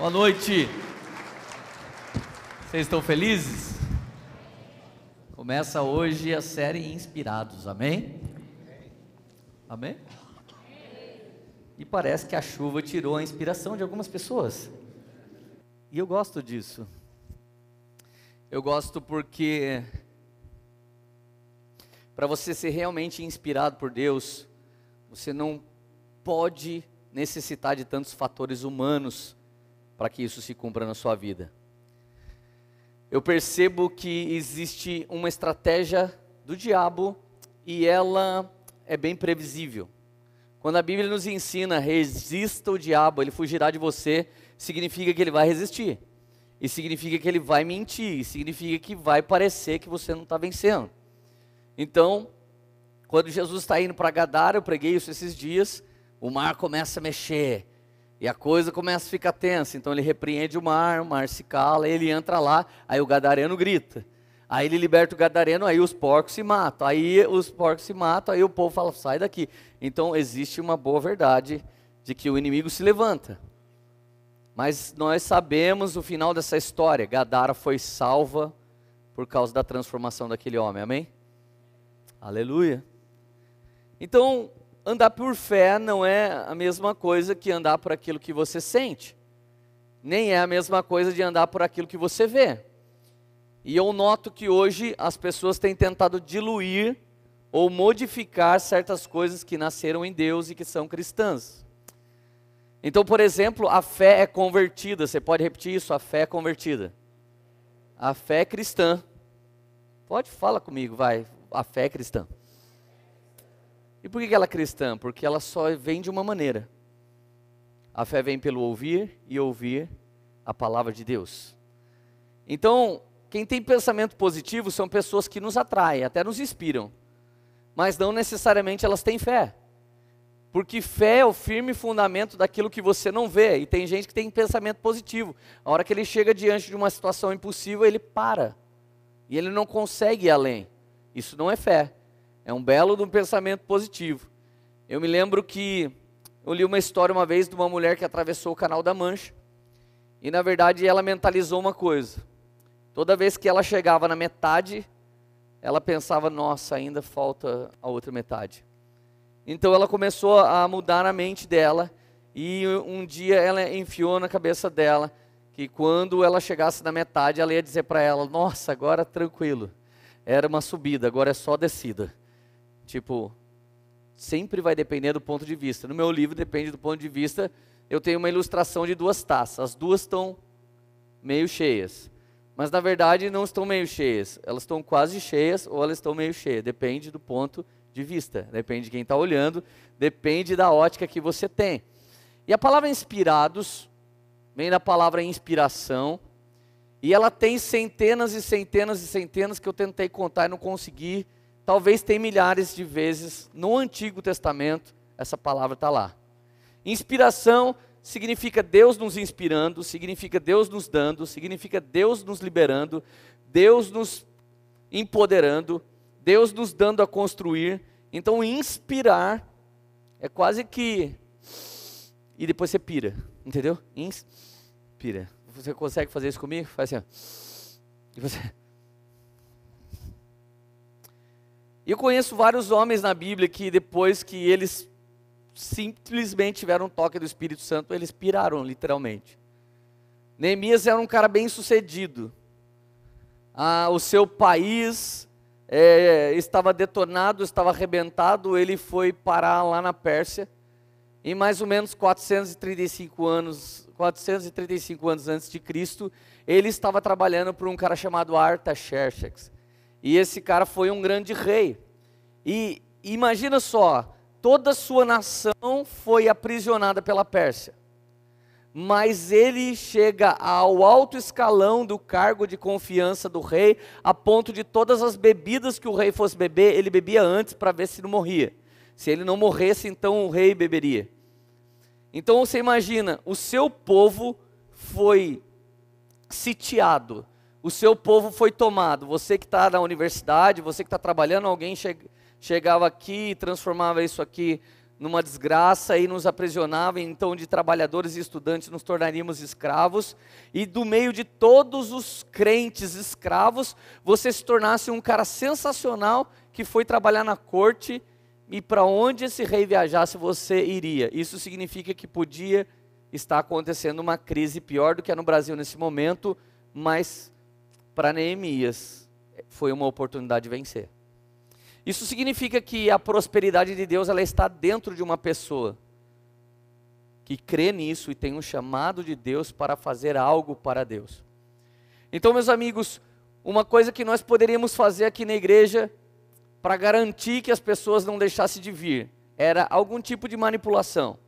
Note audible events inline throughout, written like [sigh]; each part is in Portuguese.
Boa noite. Vocês estão felizes? Começa hoje a série Inspirados, amém? Amém? E parece que a chuva tirou a inspiração de algumas pessoas. E eu gosto disso. Eu gosto porque para você ser realmente inspirado por Deus, você não pode necessitar de tantos fatores humanos para que isso se cumpra na sua vida. Eu percebo que existe uma estratégia do diabo e ela é bem previsível. Quando a Bíblia nos ensina, resista o diabo, ele fugirá de você, significa que ele vai resistir. E significa que ele vai mentir, e significa que vai parecer que você não está vencendo. Então, quando Jesus está indo para Gadara, eu preguei isso esses dias, o mar começa a mexer, e a coisa começa a ficar tensa, então ele repreende o mar, o mar se cala, ele entra lá, aí o gadareno grita. Aí ele liberta o gadareno, aí os porcos se matam. Aí os porcos se matam, aí o povo fala: "Sai daqui". Então existe uma boa verdade de que o inimigo se levanta. Mas nós sabemos o final dessa história. Gadara foi salva por causa da transformação daquele homem. Amém? Aleluia. Então, Andar por fé não é a mesma coisa que andar por aquilo que você sente, nem é a mesma coisa de andar por aquilo que você vê. E eu noto que hoje as pessoas têm tentado diluir ou modificar certas coisas que nasceram em Deus e que são cristãs. Então, por exemplo, a fé é convertida. Você pode repetir isso? A fé é convertida. A fé é cristã. Pode, fala comigo, vai. A fé é cristã. E por que ela é cristã? Porque ela só vem de uma maneira. A fé vem pelo ouvir e ouvir a palavra de Deus. Então, quem tem pensamento positivo são pessoas que nos atraem, até nos inspiram, mas não necessariamente elas têm fé. Porque fé é o firme fundamento daquilo que você não vê. E tem gente que tem pensamento positivo. A hora que ele chega diante de uma situação impossível, ele para. E ele não consegue ir além. Isso não é fé. É um belo de um pensamento positivo. Eu me lembro que eu li uma história uma vez de uma mulher que atravessou o Canal da Mancha e na verdade ela mentalizou uma coisa. Toda vez que ela chegava na metade, ela pensava: nossa, ainda falta a outra metade. Então ela começou a mudar a mente dela e um dia ela enfiou na cabeça dela que quando ela chegasse na metade, ela ia dizer para ela: nossa, agora tranquilo, era uma subida, agora é só descida. Tipo, sempre vai depender do ponto de vista. No meu livro depende do ponto de vista. Eu tenho uma ilustração de duas taças. As duas estão meio cheias. Mas na verdade não estão meio cheias. Elas estão quase cheias ou elas estão meio cheias. Depende do ponto de vista. Depende de quem está olhando. Depende da ótica que você tem. E a palavra inspirados vem da palavra inspiração. E ela tem centenas e centenas e centenas que eu tentei contar e não consegui Talvez tem milhares de vezes no Antigo Testamento essa palavra está lá. Inspiração significa Deus nos inspirando, significa Deus nos dando, significa Deus nos liberando, Deus nos empoderando, Deus nos dando a construir. Então, inspirar é quase que. E depois você pira, entendeu? Inspira. Você consegue fazer isso comigo? Faz assim. Ó. E você. Eu conheço vários homens na Bíblia que depois que eles simplesmente tiveram um toque do Espírito Santo, eles piraram literalmente. Neemias era um cara bem sucedido. Ah, o seu país é, estava detonado, estava arrebentado, ele foi parar lá na Pérsia. Em mais ou menos 435 anos, 435 anos antes de Cristo, ele estava trabalhando para um cara chamado Artaxerxes. E esse cara foi um grande rei. E imagina só, toda a sua nação foi aprisionada pela Pérsia. Mas ele chega ao alto escalão do cargo de confiança do rei, a ponto de todas as bebidas que o rei fosse beber, ele bebia antes para ver se não morria. Se ele não morresse, então o rei beberia. Então você imagina, o seu povo foi sitiado, o seu povo foi tomado. Você que está na universidade, você que está trabalhando, alguém chega chegava aqui e transformava isso aqui numa desgraça e nos aprisionava, então de trabalhadores e estudantes nos tornaríamos escravos, e do meio de todos os crentes escravos, você se tornasse um cara sensacional que foi trabalhar na corte e para onde esse rei viajasse você iria. Isso significa que podia estar acontecendo uma crise pior do que é no Brasil nesse momento, mas para Neemias eh, foi uma oportunidade de vencer. Isso significa que a prosperidade de Deus ela está dentro de uma pessoa que crê nisso e tem um chamado de Deus para fazer algo para Deus. Então, meus amigos, uma coisa que nós poderíamos fazer aqui na igreja para garantir que as pessoas não deixassem de vir era algum tipo de manipulação.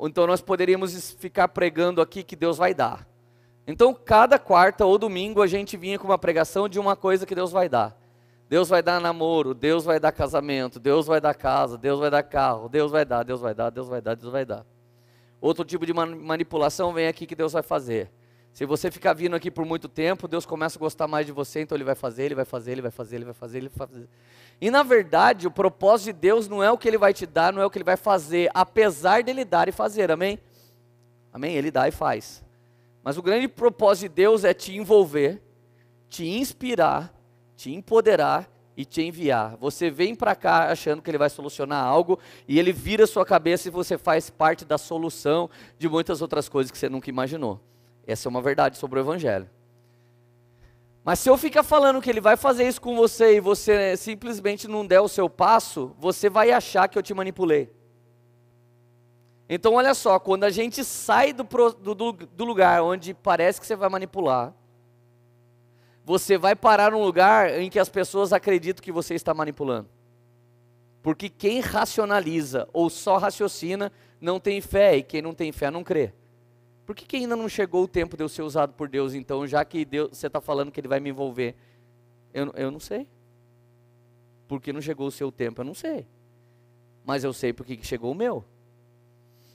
Então, nós poderíamos ficar pregando aqui que Deus vai dar. Então, cada quarta ou domingo a gente vinha com uma pregação de uma coisa que Deus vai dar. Deus vai dar namoro, Deus vai dar casamento, Deus vai dar casa, Deus vai dar carro, Deus vai dar, Deus vai dar, Deus vai dar, Deus vai dar. Outro tipo de manipulação vem aqui que Deus vai fazer. Se você ficar vindo aqui por muito tempo, Deus começa a gostar mais de você, então ele vai fazer, ele vai fazer, ele vai fazer, ele vai fazer, ele vai fazer. E na verdade, o propósito de Deus não é o que ele vai te dar, não é o que ele vai fazer, apesar dele dar e fazer, amém? Amém? Ele dá e faz. Mas o grande propósito de Deus é te envolver, te inspirar te empoderar e te enviar. Você vem para cá achando que ele vai solucionar algo e ele vira sua cabeça e você faz parte da solução de muitas outras coisas que você nunca imaginou. Essa é uma verdade sobre o evangelho. Mas se eu ficar falando que ele vai fazer isso com você e você simplesmente não der o seu passo, você vai achar que eu te manipulei. Então olha só, quando a gente sai do, do, do lugar onde parece que você vai manipular, você vai parar num lugar em que as pessoas acreditam que você está manipulando. Porque quem racionaliza ou só raciocina não tem fé, e quem não tem fé não crê. Por que, que ainda não chegou o tempo de eu ser usado por Deus, então, já que Deus, você está falando que Ele vai me envolver? Eu, eu não sei. Por que não chegou o seu tempo? Eu não sei. Mas eu sei porque chegou o meu.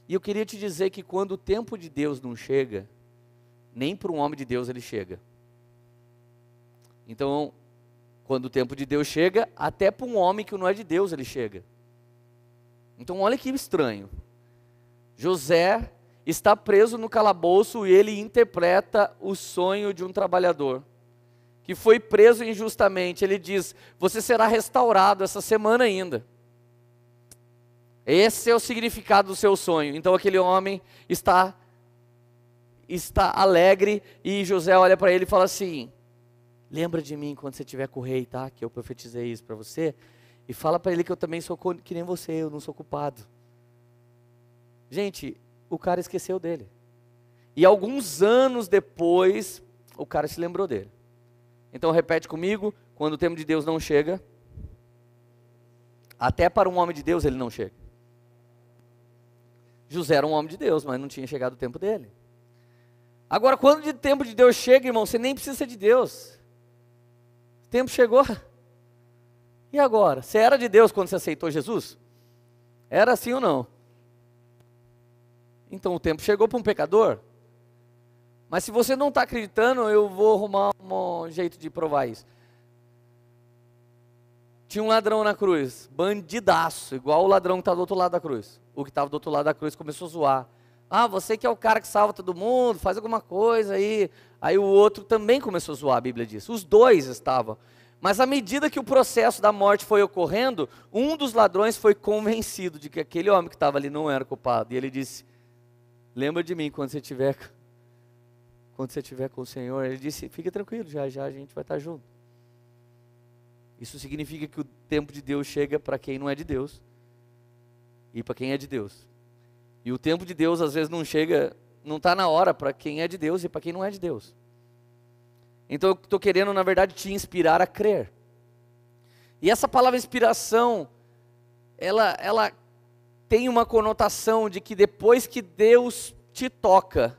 E eu queria te dizer que quando o tempo de Deus não chega, nem para um homem de Deus ele chega. Então, quando o tempo de Deus chega, até para um homem que não é de Deus ele chega. Então, olha que estranho. José está preso no calabouço e ele interpreta o sonho de um trabalhador que foi preso injustamente. Ele diz: Você será restaurado essa semana ainda. Esse é o significado do seu sonho. Então aquele homem está está alegre e José olha para ele e fala assim: Lembra de mim quando você estiver com o rei, tá? Que eu profetizei isso para você. E fala para ele que eu também sou que nem você, eu não sou culpado. Gente, o cara esqueceu dele. E alguns anos depois, o cara se lembrou dele. Então repete comigo: quando o tempo de Deus não chega, até para um homem de Deus ele não chega. José era um homem de Deus, mas não tinha chegado o tempo dele. Agora, quando o tempo de Deus chega, irmão, você nem precisa de Deus. O tempo chegou. E agora? Você era de Deus quando você aceitou Jesus? Era assim ou não? Então o tempo chegou para um pecador? Mas se você não está acreditando, eu vou arrumar um jeito de provar isso. Tinha um ladrão na cruz, bandidaço, igual o ladrão que está do outro lado da cruz. O que estava do outro lado da cruz começou a zoar. Ah, você que é o cara que salva todo mundo, faz alguma coisa aí. Aí o outro também começou a zoar, a Bíblia diz. Os dois estavam. Mas à medida que o processo da morte foi ocorrendo, um dos ladrões foi convencido de que aquele homem que estava ali não era culpado. E ele disse: Lembra de mim quando você tiver quando você tiver com o Senhor. Ele disse: Fique tranquilo, já já a gente vai estar junto. Isso significa que o tempo de Deus chega para quem não é de Deus e para quem é de Deus. E o tempo de Deus às vezes não chega não está na hora para quem é de Deus e para quem não é de Deus. Então eu estou querendo, na verdade, te inspirar a crer. E essa palavra inspiração, ela, ela tem uma conotação de que depois que Deus te toca,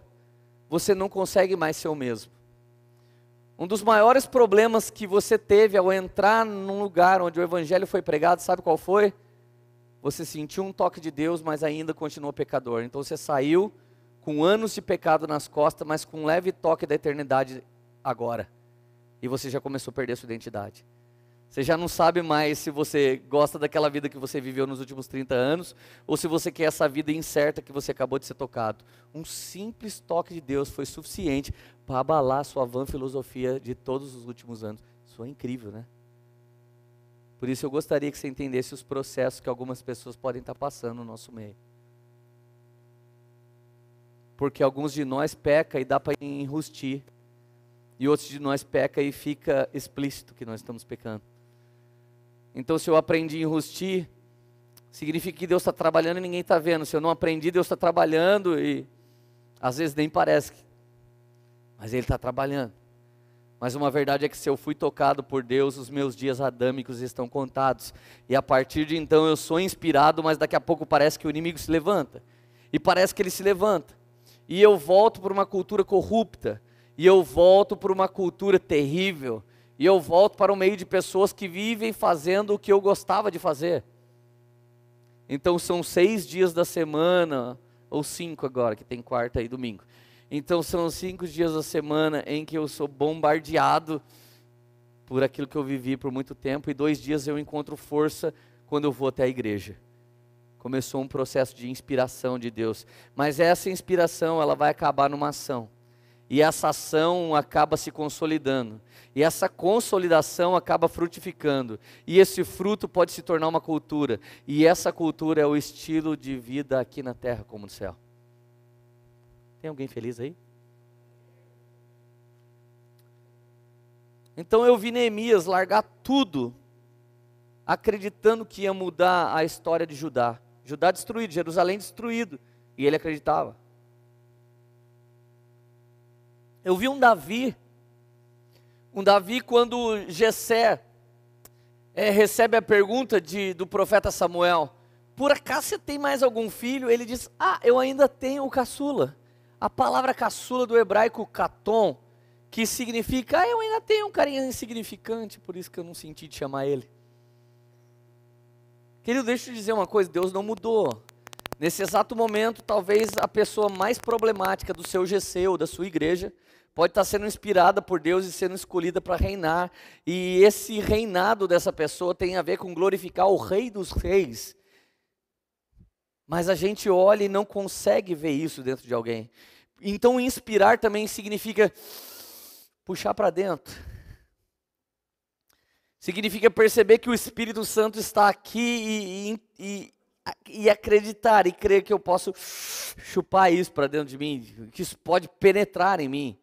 você não consegue mais ser o mesmo. Um dos maiores problemas que você teve ao entrar num lugar onde o evangelho foi pregado, sabe qual foi? Você sentiu um toque de Deus, mas ainda continuou pecador. Então você saiu com anos de pecado nas costas, mas com um leve toque da eternidade agora. E você já começou a perder a sua identidade. Você já não sabe mais se você gosta daquela vida que você viveu nos últimos 30 anos ou se você quer essa vida incerta que você acabou de ser tocado. Um simples toque de Deus foi suficiente para abalar sua van filosofia de todos os últimos anos. Isso é incrível, né? Por isso eu gostaria que você entendesse os processos que algumas pessoas podem estar passando no nosso meio porque alguns de nós peca e dá para enrustir, e outros de nós peca e fica explícito que nós estamos pecando. Então, se eu aprendi a enrustir, significa que Deus está trabalhando e ninguém está vendo. Se eu não aprendi, Deus está trabalhando e às vezes nem parece, mas Ele está trabalhando. Mas uma verdade é que se eu fui tocado por Deus, os meus dias adâmicos estão contados. E a partir de então eu sou inspirado, mas daqui a pouco parece que o inimigo se levanta. E parece que ele se levanta e eu volto para uma cultura corrupta, e eu volto para uma cultura terrível, e eu volto para um meio de pessoas que vivem fazendo o que eu gostava de fazer. Então são seis dias da semana, ou cinco agora, que tem quarta e domingo. Então são cinco dias da semana em que eu sou bombardeado por aquilo que eu vivi por muito tempo, e dois dias eu encontro força quando eu vou até a igreja começou um processo de inspiração de Deus. Mas essa inspiração, ela vai acabar numa ação. E essa ação acaba se consolidando. E essa consolidação acaba frutificando. E esse fruto pode se tornar uma cultura. E essa cultura é o estilo de vida aqui na terra como no céu. Tem alguém feliz aí? Então eu vi Neemias largar tudo, acreditando que ia mudar a história de Judá. Judá destruído, Jerusalém destruído. E ele acreditava. Eu vi um Davi, um Davi quando Jessé é, recebe a pergunta de, do profeta Samuel, por acaso você tem mais algum filho? Ele diz, ah, eu ainda tenho o caçula. A palavra caçula do hebraico katon, que significa, ah, eu ainda tenho um carinha insignificante, por isso que eu não senti de chamar ele. Querido, deixa eu te dizer uma coisa: Deus não mudou. Nesse exato momento, talvez a pessoa mais problemática do seu GC ou da sua igreja pode estar sendo inspirada por Deus e sendo escolhida para reinar. E esse reinado dessa pessoa tem a ver com glorificar o Rei dos Reis. Mas a gente olha e não consegue ver isso dentro de alguém. Então, inspirar também significa puxar para dentro Significa perceber que o Espírito Santo está aqui e, e, e, e acreditar e crer que eu posso chupar isso para dentro de mim, que isso pode penetrar em mim.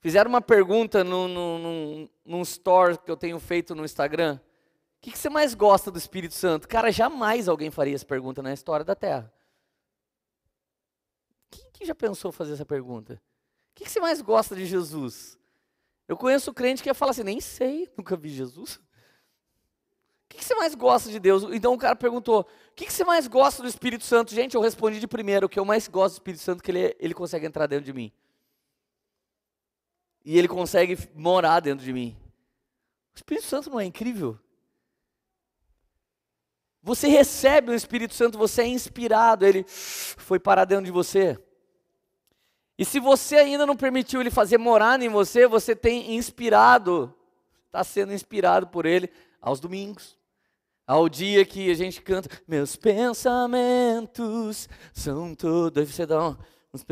Fizeram uma pergunta no, no, no, num store que eu tenho feito no Instagram. O que, que você mais gosta do Espírito Santo? Cara, jamais alguém faria essa pergunta na história da Terra. Quem que já pensou fazer essa pergunta? O que, que você mais gosta de Jesus? Eu conheço crente que ia falar assim, nem sei, [laughs] nunca vi Jesus. O que, que você mais gosta de Deus? Então o cara perguntou, o que, que você mais gosta do Espírito Santo? Gente, eu respondi de primeiro, o que eu mais gosto do Espírito Santo é que ele, ele consegue entrar dentro de mim. E ele consegue morar dentro de mim. O Espírito Santo não é incrível? Você recebe o Espírito Santo, você é inspirado, ele foi parar dentro de você. E se você ainda não permitiu ele fazer morar em você, você tem inspirado, está sendo inspirado por ele aos domingos ao dia que a gente canta, meus pensamentos são todos. Aí você dá um, uns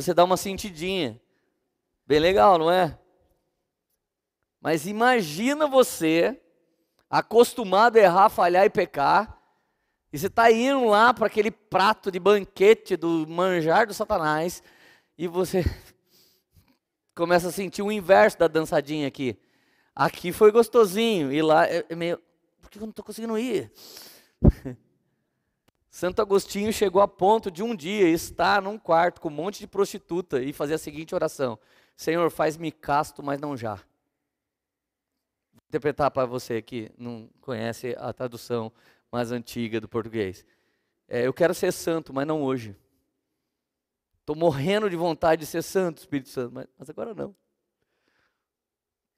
você dá uma sentidinha. Bem legal, não é? Mas imagina você acostumado a errar, falhar e pecar, e você está indo lá para aquele prato de banquete do manjar do Satanás e você [laughs] começa a sentir o inverso da dançadinha aqui. Aqui foi gostosinho e lá é, é meio. Por que eu não estou conseguindo ir? [laughs] Santo Agostinho chegou a ponto de um dia estar num quarto com um monte de prostituta e fazer a seguinte oração: Senhor, faz-me casto, mas não já. Vou interpretar para você que não conhece a tradução mais antiga do português. É, eu quero ser santo, mas não hoje. Estou morrendo de vontade de ser santo, Espírito Santo, mas, mas agora não.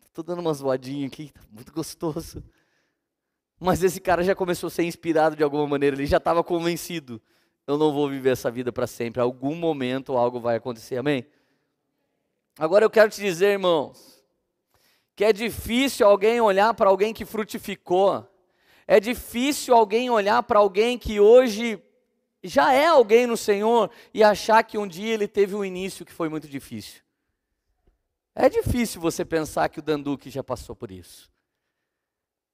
Estou dando uma zoadinha aqui, está muito gostoso. Mas esse cara já começou a ser inspirado de alguma maneira, ele já estava convencido. Eu não vou viver essa vida para sempre. Algum momento algo vai acontecer, amém? Agora eu quero te dizer, irmãos, que é difícil alguém olhar para alguém que frutificou é difícil alguém olhar para alguém que hoje já é alguém no Senhor e achar que um dia ele teve um início que foi muito difícil. É difícil você pensar que o Danduque já passou por isso.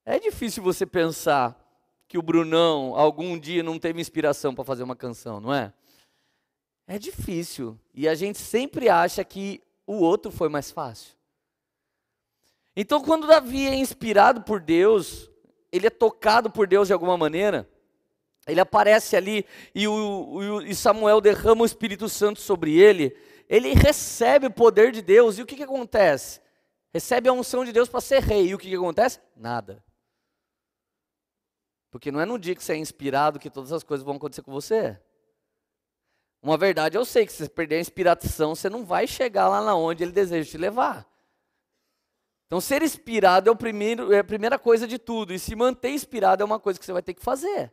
É difícil você pensar que o Brunão algum dia não teve inspiração para fazer uma canção, não é? É difícil. E a gente sempre acha que o outro foi mais fácil. Então, quando Davi é inspirado por Deus, ele é tocado por Deus de alguma maneira, ele aparece ali e, o, o, e Samuel derrama o Espírito Santo sobre ele, ele recebe o poder de Deus, e o que, que acontece? Recebe a unção de Deus para ser rei, e o que, que acontece? Nada. Porque não é no dia que você é inspirado que todas as coisas vão acontecer com você. Uma verdade, eu sei que se você perder a inspiração, você não vai chegar lá na onde ele deseja te levar. Então, ser inspirado é, o primeiro, é a primeira coisa de tudo, e se manter inspirado é uma coisa que você vai ter que fazer.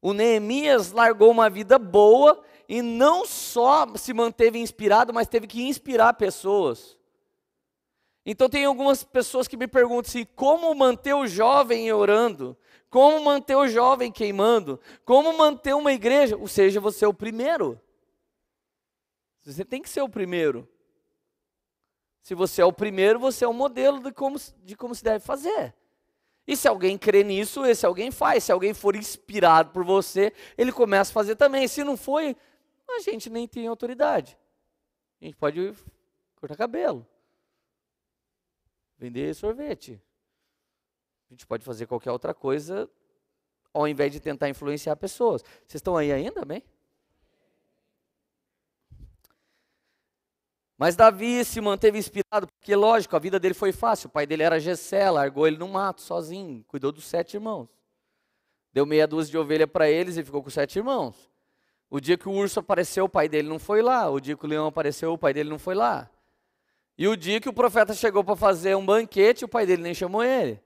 O Neemias largou uma vida boa e não só se manteve inspirado, mas teve que inspirar pessoas. Então, tem algumas pessoas que me perguntam assim: como manter o jovem orando? Como manter o jovem queimando? Como manter uma igreja? Ou seja, você é o primeiro. Você tem que ser o primeiro. Se você é o primeiro, você é o modelo de como, de como se deve fazer. E se alguém crê nisso, esse alguém faz. Se alguém for inspirado por você, ele começa a fazer também. Se não foi, a gente nem tem autoridade. A gente pode cortar cabelo, vender sorvete. A gente pode fazer qualquer outra coisa ao invés de tentar influenciar pessoas. Vocês estão aí ainda, bem? Mas Davi se manteve inspirado, porque lógico, a vida dele foi fácil. O pai dele era Gessé, largou ele no mato sozinho, cuidou dos sete irmãos. Deu meia dúzia de ovelha para eles e ficou com sete irmãos. O dia que o urso apareceu, o pai dele não foi lá. O dia que o leão apareceu, o pai dele não foi lá. E o dia que o profeta chegou para fazer um banquete, o pai dele nem chamou ele.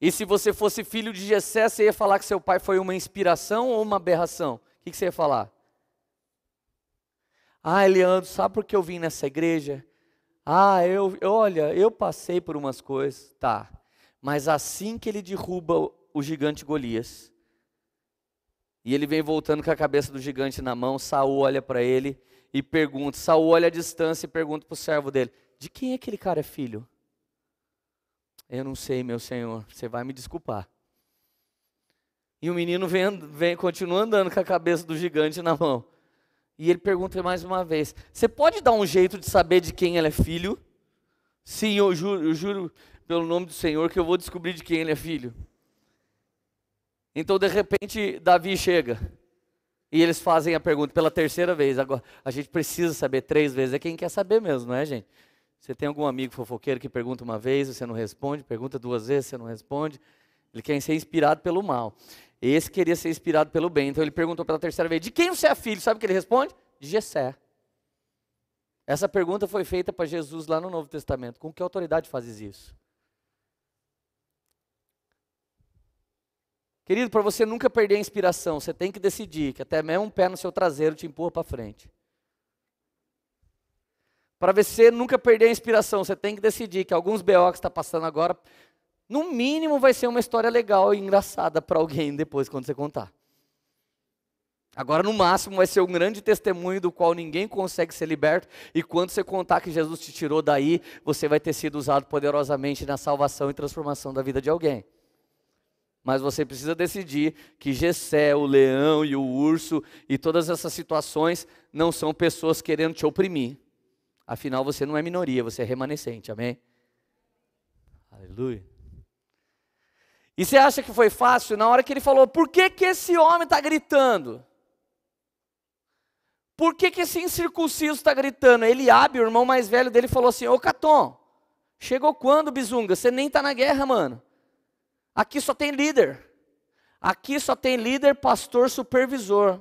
E se você fosse filho de Gessé, você ia falar que seu pai foi uma inspiração ou uma aberração? O que, que você ia falar? Ah, Leandro, sabe por que eu vim nessa igreja? Ah, eu, olha, eu passei por umas coisas, tá. Mas assim que ele derruba o gigante Golias, e ele vem voltando com a cabeça do gigante na mão, Saul olha para ele e pergunta, Saul olha a distância e pergunta para o servo dele: "De quem é aquele cara é filho?" "Eu não sei, meu senhor, você vai me desculpar." E o menino vem, vem continua andando com a cabeça do gigante na mão. E ele pergunta mais uma vez: Você pode dar um jeito de saber de quem ele é filho? Sim, eu juro, eu juro pelo nome do Senhor que eu vou descobrir de quem ele é filho. Então, de repente, Davi chega. E eles fazem a pergunta pela terceira vez. Agora, a gente precisa saber três vezes. É quem quer saber mesmo, não é, gente? Você tem algum amigo fofoqueiro que pergunta uma vez, você não responde, pergunta duas vezes, você não responde. Ele quer ser inspirado pelo mal. Esse queria ser inspirado pelo bem. Então ele perguntou pela terceira vez: De quem você é filho? Sabe o que ele responde? De Jessé. Essa pergunta foi feita para Jesus lá no Novo Testamento. Com que autoridade fazes isso? Querido, para você nunca perder a inspiração, você tem que decidir que até mesmo um pé no seu traseiro te empurra para frente. Para você nunca perder a inspiração, você tem que decidir que alguns BO que está passando agora no mínimo vai ser uma história legal e engraçada para alguém depois quando você contar. Agora, no máximo, vai ser um grande testemunho do qual ninguém consegue ser liberto, e quando você contar que Jesus te tirou daí, você vai ter sido usado poderosamente na salvação e transformação da vida de alguém. Mas você precisa decidir que Gessé, o leão e o urso e todas essas situações não são pessoas querendo te oprimir. Afinal, você não é minoria, você é remanescente, amém? Aleluia. E você acha que foi fácil? Na hora que ele falou, por que, que esse homem está gritando? Por que, que esse incircunciso está gritando? Ele abre, o irmão mais velho dele, falou assim: Ô Caton, chegou quando, Bizunga? Você nem está na guerra, mano. Aqui só tem líder. Aqui só tem líder, pastor, supervisor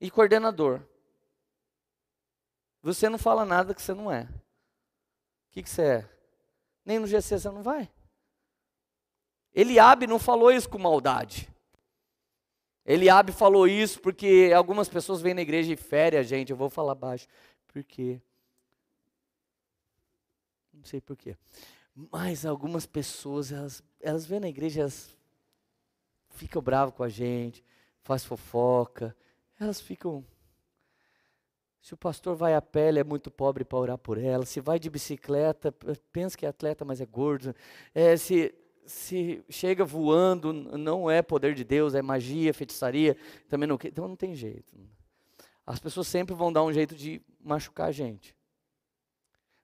e coordenador. Você não fala nada que você não é. O que, que você é? Nem no GC você não vai. Eliabe não falou isso com maldade. Eliabe falou isso porque algumas pessoas vêm na igreja e ferem a gente. Eu vou falar baixo. Por quê? Não sei por quê. Mas algumas pessoas, elas, elas vêm na igreja, elas ficam bravas com a gente, faz fofoca. Elas ficam. Se o pastor vai a pé, ele é muito pobre para orar por ela. Se vai de bicicleta, pensa que é atleta, mas é gordo. É, se se chega voando, não é poder de Deus, é magia, feitiçaria, também não. Então não tem jeito. As pessoas sempre vão dar um jeito de machucar a gente.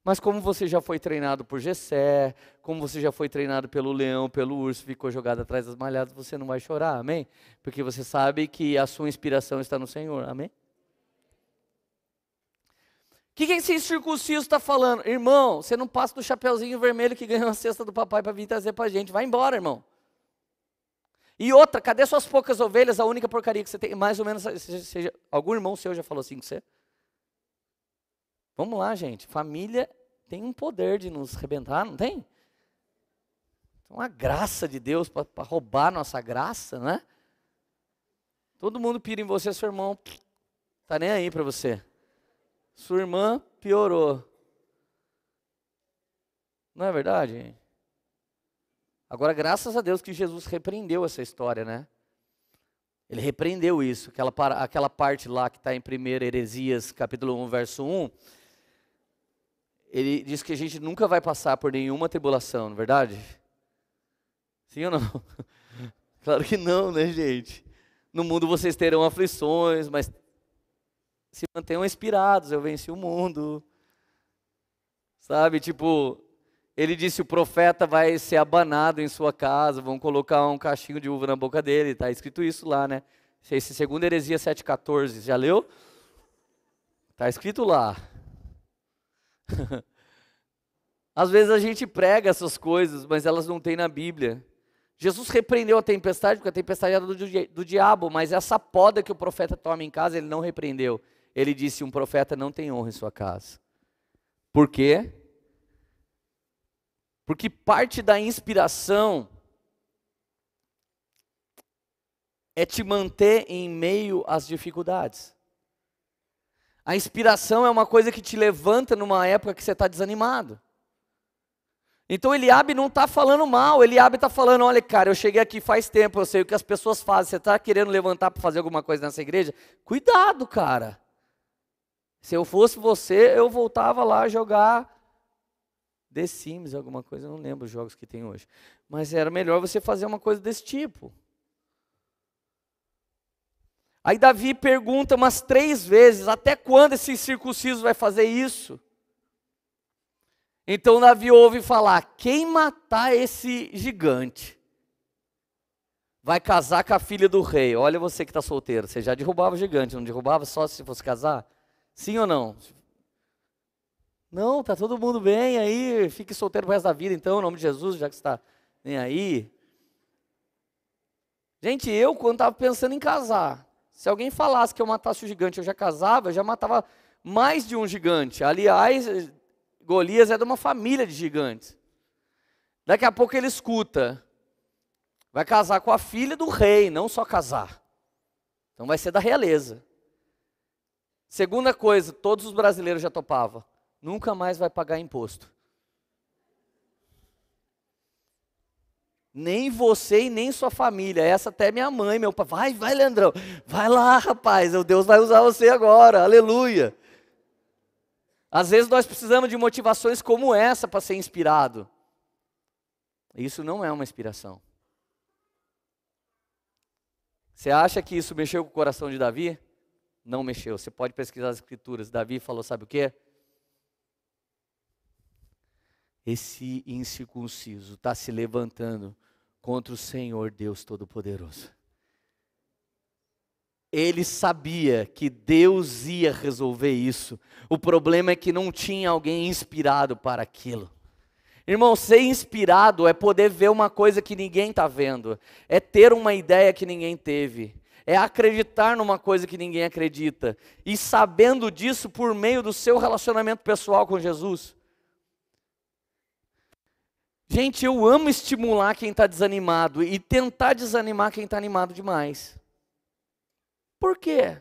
Mas como você já foi treinado por Gessé, como você já foi treinado pelo leão, pelo urso, ficou jogado atrás das malhadas, você não vai chorar, amém? Porque você sabe que a sua inspiração está no Senhor, amém? que, que esse circunciso está falando? Irmão, você não passa do chapeuzinho vermelho que ganhou a cesta do papai para vir trazer para a gente. Vai embora, irmão. E outra, cadê suas poucas ovelhas? A única porcaria que você tem. Mais ou menos, seja, algum irmão seu já falou assim com você? Vamos lá, gente. Família tem um poder de nos arrebentar, não tem? Então, a graça de Deus para roubar nossa graça, né? Todo mundo pira em você, seu irmão. Tá nem aí para você. Sua irmã piorou. Não é verdade? Agora, graças a Deus que Jesus repreendeu essa história, né? Ele repreendeu isso, aquela, aquela parte lá que está em 1 Heresias, capítulo 1, verso 1. Ele diz que a gente nunca vai passar por nenhuma tribulação, não é verdade? Sim ou não? [laughs] Claro que não, né, gente? No mundo vocês terão aflições, mas se mantenham inspirados. Eu venci o mundo. Sabe, tipo, ele disse: o profeta vai ser abanado em sua casa, vão colocar um cachinho de uva na boca dele. Está escrito isso lá, né? Esse segundo heresia 7,14, já leu? Está escrito lá. [laughs] Às vezes a gente prega essas coisas, mas elas não tem na Bíblia. Jesus repreendeu a tempestade, porque a tempestade era do, do, diabo, mas essa poda que o profeta toma em casa, ele não repreendeu ele disse: Um profeta não tem honra em sua casa. Por quê? Porque parte da inspiração é te manter em meio às dificuldades. A inspiração é uma coisa que te levanta numa época que você está desanimado. Então Eliabe não está falando mal, Eliabe está falando, olha cara, eu cheguei aqui faz tempo, eu sei o que as pessoas fazem, você está querendo levantar para fazer alguma coisa nessa igreja? Cuidado, cara. Se eu fosse você, eu voltava lá a jogar The Sims, alguma coisa, eu não lembro os jogos que tem hoje. Mas era melhor você fazer uma coisa desse tipo. Aí Davi pergunta umas três vezes: até quando esse circunciso vai fazer isso? Então Davi ouve falar: quem matar esse gigante vai casar com a filha do rei. Olha você que está solteiro, você já derrubava o gigante, não derrubava só se fosse casar? Sim ou não? Não, tá todo mundo bem aí, fique solteiro pro resto da vida, então, em nome de Jesus, já que está nem aí. Gente, eu, quando estava pensando em casar, se alguém falasse que eu matasse o gigante, eu já casava, eu já matava mais de um gigante. Aliás, Golias é de uma família de gigantes. Daqui a pouco ele escuta. Vai casar com a filha do rei, não só casar. Então vai ser da realeza. Segunda coisa, todos os brasileiros já topavam. Nunca mais vai pagar imposto. Nem você e nem sua família. Essa até minha mãe, meu pai. Vai, vai, Leandrão. Vai lá, rapaz. O Deus vai usar você agora. Aleluia. Às vezes nós precisamos de motivações como essa para ser inspirado. Isso não é uma inspiração. Você acha que isso mexeu com o coração de Davi? não mexeu. Você pode pesquisar as escrituras. Davi falou: sabe o que? Esse incircunciso está se levantando contra o Senhor Deus Todo-Poderoso. Ele sabia que Deus ia resolver isso. O problema é que não tinha alguém inspirado para aquilo. Irmão, ser inspirado é poder ver uma coisa que ninguém está vendo, é ter uma ideia que ninguém teve, é acreditar numa coisa que ninguém acredita, e sabendo disso por meio do seu relacionamento pessoal com Jesus. Gente, eu amo estimular quem está desanimado e tentar desanimar quem está animado demais. Por quê?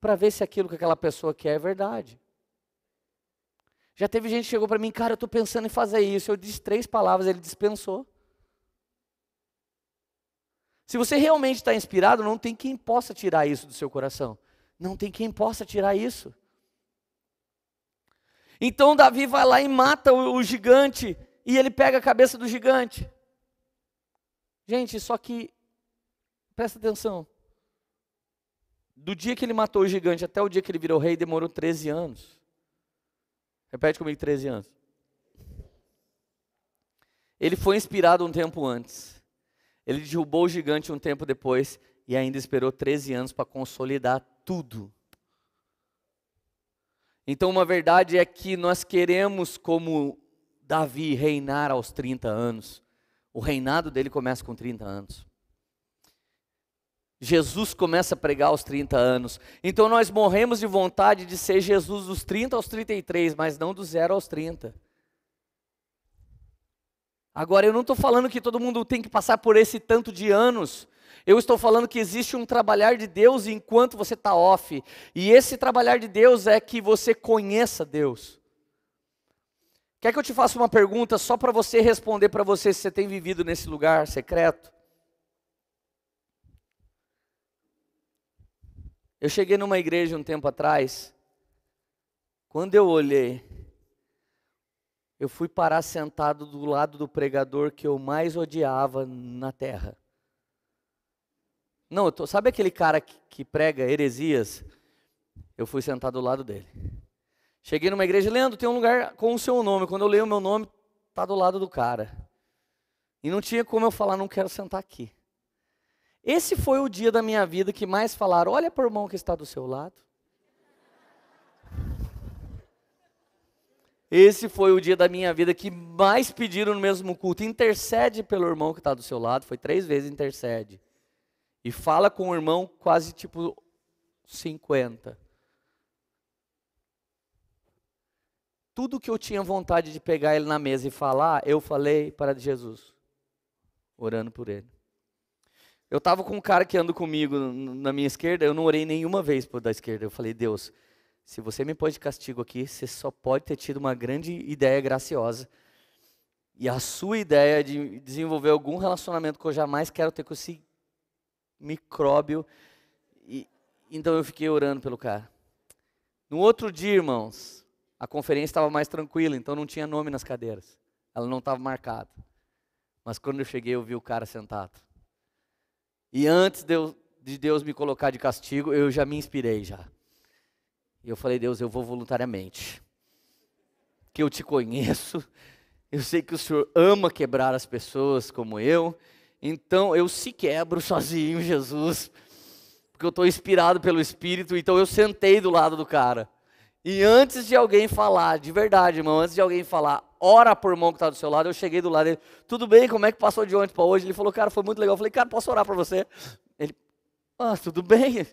Para ver se aquilo que aquela pessoa quer é verdade. Já teve gente que chegou para mim, cara, eu estou pensando em fazer isso. Eu disse três palavras, ele dispensou. Se você realmente está inspirado, não tem quem possa tirar isso do seu coração. Não tem quem possa tirar isso. Então Davi vai lá e mata o, o gigante. E ele pega a cabeça do gigante. Gente, só que, presta atenção. Do dia que ele matou o gigante até o dia que ele virou rei, demorou 13 anos. Repete comigo: 13 anos. Ele foi inspirado um tempo antes. Ele derrubou o gigante um tempo depois e ainda esperou 13 anos para consolidar tudo. Então, uma verdade é que nós queremos, como Davi, reinar aos 30 anos. O reinado dele começa com 30 anos. Jesus começa a pregar aos 30 anos. Então nós morremos de vontade de ser Jesus dos 30 aos 33, mas não do zero aos 30. Agora, eu não estou falando que todo mundo tem que passar por esse tanto de anos. Eu estou falando que existe um trabalhar de Deus enquanto você está off. E esse trabalhar de Deus é que você conheça Deus. Quer que eu te faça uma pergunta só para você responder para você se você tem vivido nesse lugar secreto? Eu cheguei numa igreja um tempo atrás. Quando eu olhei, eu fui parar sentado do lado do pregador que eu mais odiava na terra. Não, tô, sabe aquele cara que, que, prega heresias? Eu fui sentado do lado dele. Cheguei numa igreja, Leandro, tem um lugar com o seu nome. Quando eu leio o meu nome, tá do lado do cara. E não tinha como eu falar, não quero sentar aqui. Esse foi o dia da minha vida que mais falaram: olha para o irmão que está do seu lado. Esse foi o dia da minha vida que mais pediram no mesmo culto. Intercede pelo irmão que está do seu lado. Foi três vezes intercede. E fala com o irmão quase tipo 50. Tudo que eu tinha vontade de pegar ele na mesa e falar, eu falei para Jesus, orando por ele. Eu estava com um cara que anda comigo na minha esquerda, eu não orei nenhuma vez por da esquerda. Eu falei, Deus, se você me pôs de castigo aqui, você só pode ter tido uma grande ideia graciosa. E a sua ideia de desenvolver algum relacionamento que eu jamais quero ter com esse micróbio. E, então eu fiquei orando pelo cara. No outro dia, irmãos, a conferência estava mais tranquila, então não tinha nome nas cadeiras. Ela não estava marcada. Mas quando eu cheguei, eu vi o cara sentado. E antes de Deus me colocar de castigo, eu já me inspirei já. E eu falei, Deus, eu vou voluntariamente. Que eu te conheço, eu sei que o Senhor ama quebrar as pessoas como eu, então eu se quebro sozinho, Jesus, porque eu estou inspirado pelo Espírito, então eu sentei do lado do cara. E antes de alguém falar, de verdade, irmão, antes de alguém falar, ora por irmão que está do seu lado, eu cheguei do lado dele, tudo bem, como é que passou de ontem para hoje? Ele falou, cara, foi muito legal. Eu falei, cara, posso orar para você? Ele, ah, tudo bem.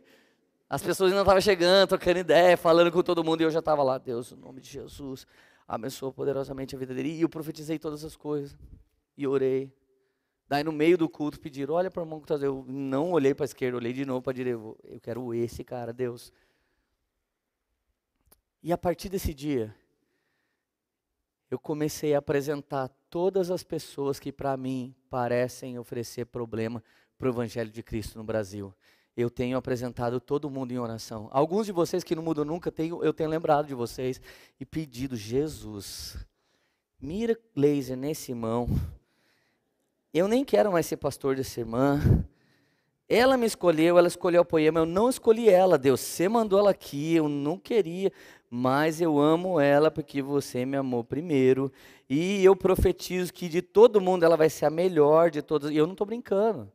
As pessoas ainda estavam chegando, trocando ideia, falando com todo mundo, e eu já estava lá, Deus, no nome de Jesus, abençoa poderosamente a vida dele. E eu profetizei todas as coisas, e orei. Daí no meio do culto pediram, olha para o irmão que está... Eu não olhei para a esquerda, olhei de novo para a direita, eu quero esse cara, Deus. E a partir desse dia, eu comecei a apresentar todas as pessoas que para mim parecem oferecer problema para o Evangelho de Cristo no Brasil eu tenho apresentado todo mundo em oração. Alguns de vocês que não mudam nunca, tenho, eu tenho lembrado de vocês e pedido, Jesus, mira laser nesse irmão. Eu nem quero mais ser pastor dessa irmã. Ela me escolheu, ela escolheu o poema, eu não escolhi ela, Deus. Você mandou ela aqui, eu não queria, mas eu amo ela porque você me amou primeiro. E eu profetizo que de todo mundo ela vai ser a melhor de todas. E eu não estou brincando.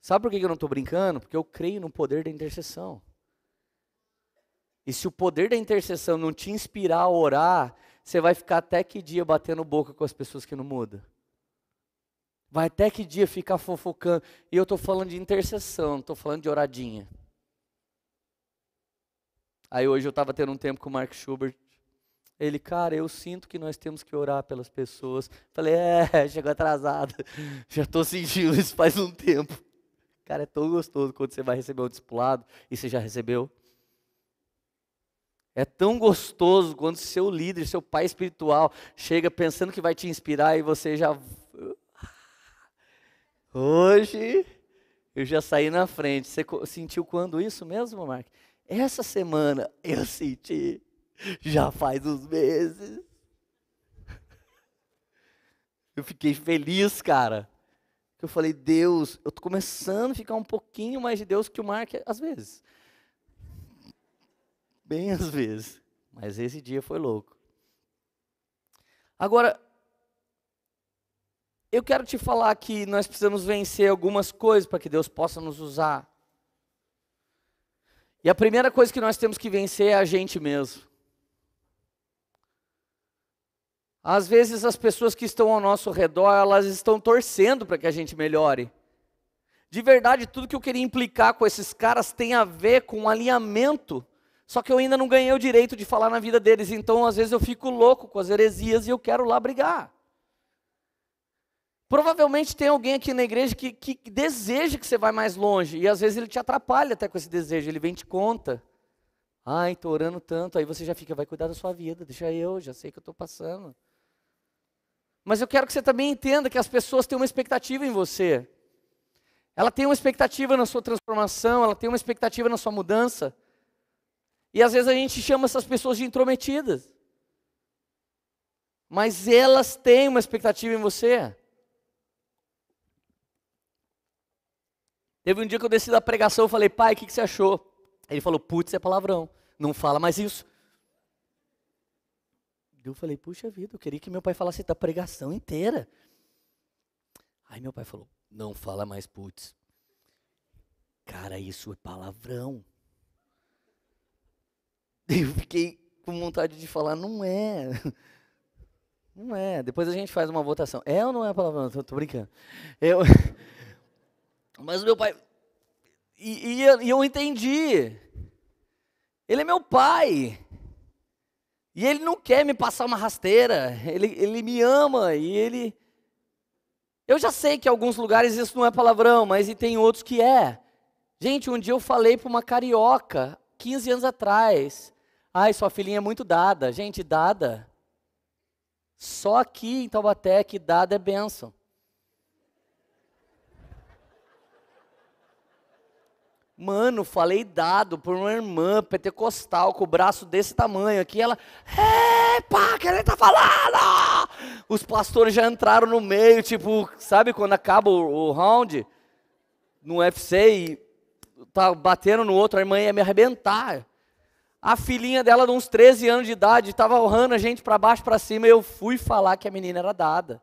Sabe por que eu não estou brincando? Porque eu creio no poder da intercessão. E se o poder da intercessão não te inspirar a orar, você vai ficar até que dia batendo boca com as pessoas que não mudam? Vai até que dia ficar fofocando? E eu estou falando de intercessão, não estou falando de oradinha. Aí hoje eu estava tendo um tempo com o Mark Schubert. Ele, cara, eu sinto que nós temos que orar pelas pessoas. Falei, é, [laughs] chegou atrasado. [laughs] Já estou sentindo isso faz um tempo. Cara, é tão gostoso quando você vai receber o discipulado e você já recebeu. É tão gostoso quando seu líder, seu pai espiritual, chega pensando que vai te inspirar e você já. Ah! Hoje eu já saí na frente. Você sentiu quando isso mesmo, Mark? Essa semana eu senti. Já faz uns meses. Eu fiquei feliz, cara que eu falei, Deus, eu estou começando a ficar um pouquinho mais de Deus que o Mark, às vezes. Bem às vezes. Mas esse dia foi louco. Agora, eu quero te falar que nós precisamos vencer algumas coisas para que Deus possa nos usar. E a primeira coisa que nós temos que vencer é a gente mesmo. Às vezes as pessoas que estão ao nosso redor, elas estão torcendo para que a gente melhore. De verdade, tudo que eu queria implicar com esses caras tem a ver com alinhamento. Só que eu ainda não ganhei o direito de falar na vida deles, então às vezes eu fico louco com as heresias e eu quero lá brigar. Provavelmente tem alguém aqui na igreja que, que deseja que você vá mais longe, e às vezes ele te atrapalha até com esse desejo, ele vem e te conta. Ai, estou orando tanto, aí você já fica, vai cuidar da sua vida, deixa eu, já sei que eu estou passando. Mas eu quero que você também entenda que as pessoas têm uma expectativa em você. Ela tem uma expectativa na sua transformação, ela tem uma expectativa na sua mudança. E às vezes a gente chama essas pessoas de intrometidas. Mas elas têm uma expectativa em você. Teve um dia que eu desci da pregação e falei, pai, o que, que você achou? Ele falou, putz, é palavrão, não fala mais isso. Eu falei, puxa vida, eu queria que meu pai falasse da pregação inteira. Aí meu pai falou, não fala mais putz. Cara, isso é palavrão. [laughs] Eu fiquei com vontade de falar, não é. [laughs] Não é. Depois a gente faz uma votação. É ou não é palavrão? Tô, tô brincando. Eu... [laughs] Mas meu pai. E, e, e eu entendi. Ele é meu pai. E ele não quer me passar uma rasteira, ele, ele me ama e ele. Eu já sei que em alguns lugares isso não é palavrão, mas e tem outros que é. Gente, um dia eu falei para uma carioca, 15 anos atrás, ai, sua filhinha é muito dada. Gente, dada. Só aqui em Taubaté que dada é bênção. Mano, falei dado por uma irmã pentecostal com o braço desse tamanho aqui. Ela, epa, que ele tá falando? Os pastores já entraram no meio, tipo, sabe quando acaba o, o round no UFC e tá batendo no outro, a irmã ia me arrebentar. A filhinha dela, de uns 13 anos de idade, estava honrando a gente para baixo para cima. E eu fui falar que a menina era dada.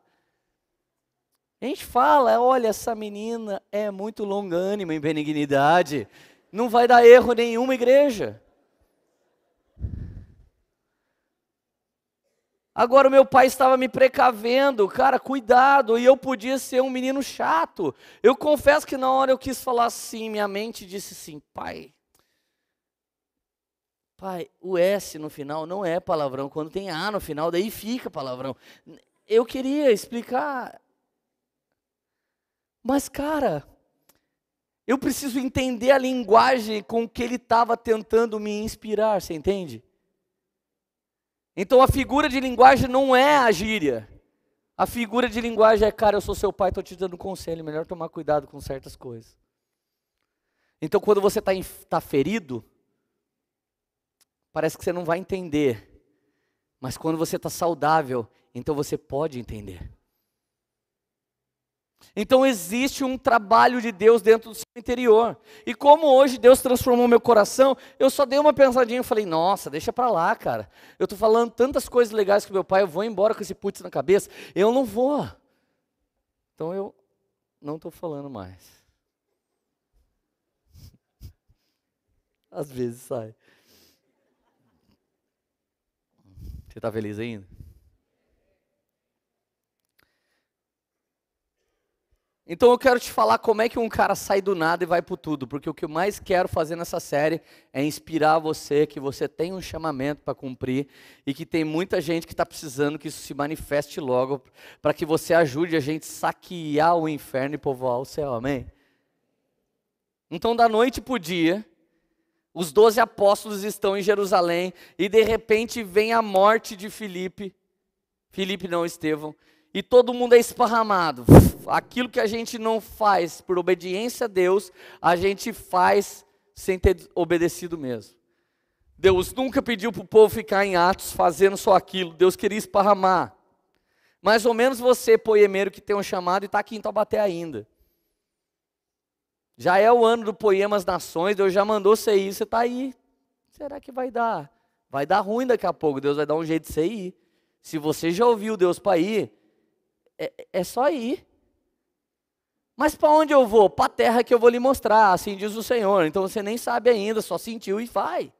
A gente fala, olha, essa menina é muito longânima em benignidade, não vai dar erro nenhuma igreja. Agora o meu pai estava me precavendo, cara, cuidado, e eu podia ser um menino chato. Eu confesso que na hora eu quis falar assim, minha mente disse assim, pai. Pai, o S no final não é palavrão, quando tem A no final, daí fica palavrão. Eu queria explicar mas, cara, eu preciso entender a linguagem com que ele estava tentando me inspirar, você entende? Então a figura de linguagem não é a gíria. A figura de linguagem é, cara, eu sou seu pai, estou te dando conselho, melhor tomar cuidado com certas coisas. Então quando você está tá ferido, parece que você não vai entender. Mas quando você está saudável, então você pode entender. Então existe um trabalho de Deus dentro do seu interior. E como hoje Deus transformou meu coração, eu só dei uma pensadinha e falei: "Nossa, deixa para lá, cara. Eu tô falando tantas coisas legais com meu pai, eu vou embora com esse putz na cabeça, eu não vou". Então eu não tô falando mais. [laughs] Às vezes sai. Você tá feliz ainda? Então eu quero te falar como é que um cara sai do nada e vai para tudo, porque o que eu mais quero fazer nessa série é inspirar você que você tem um chamamento para cumprir e que tem muita gente que está precisando que isso se manifeste logo, para que você ajude a gente saquear o inferno e povoar o céu, amém? Então da noite para o dia, os doze apóstolos estão em Jerusalém e de repente vem a morte de Filipe, Filipe não, Estevão, e todo mundo é esparramado aquilo que a gente não faz por obediência a Deus, a gente faz sem ter obedecido mesmo. Deus nunca pediu para o povo ficar em Atos fazendo só aquilo, Deus queria esparramar. Mais ou menos você, poemeiro, que tem um chamado e está aqui em Taubaté ainda. Já é o ano do Poema as Nações, Deus já mandou você ir, você está aí. Será que vai dar? Vai dar ruim daqui a pouco, Deus vai dar um jeito de você ir. Se você já ouviu Deus para ir, é, é, só ir. Mas para onde eu vou? Para a terra que eu vou lhe mostrar, assim diz o Senhor. Então você nem sabe ainda, só sentiu e vai.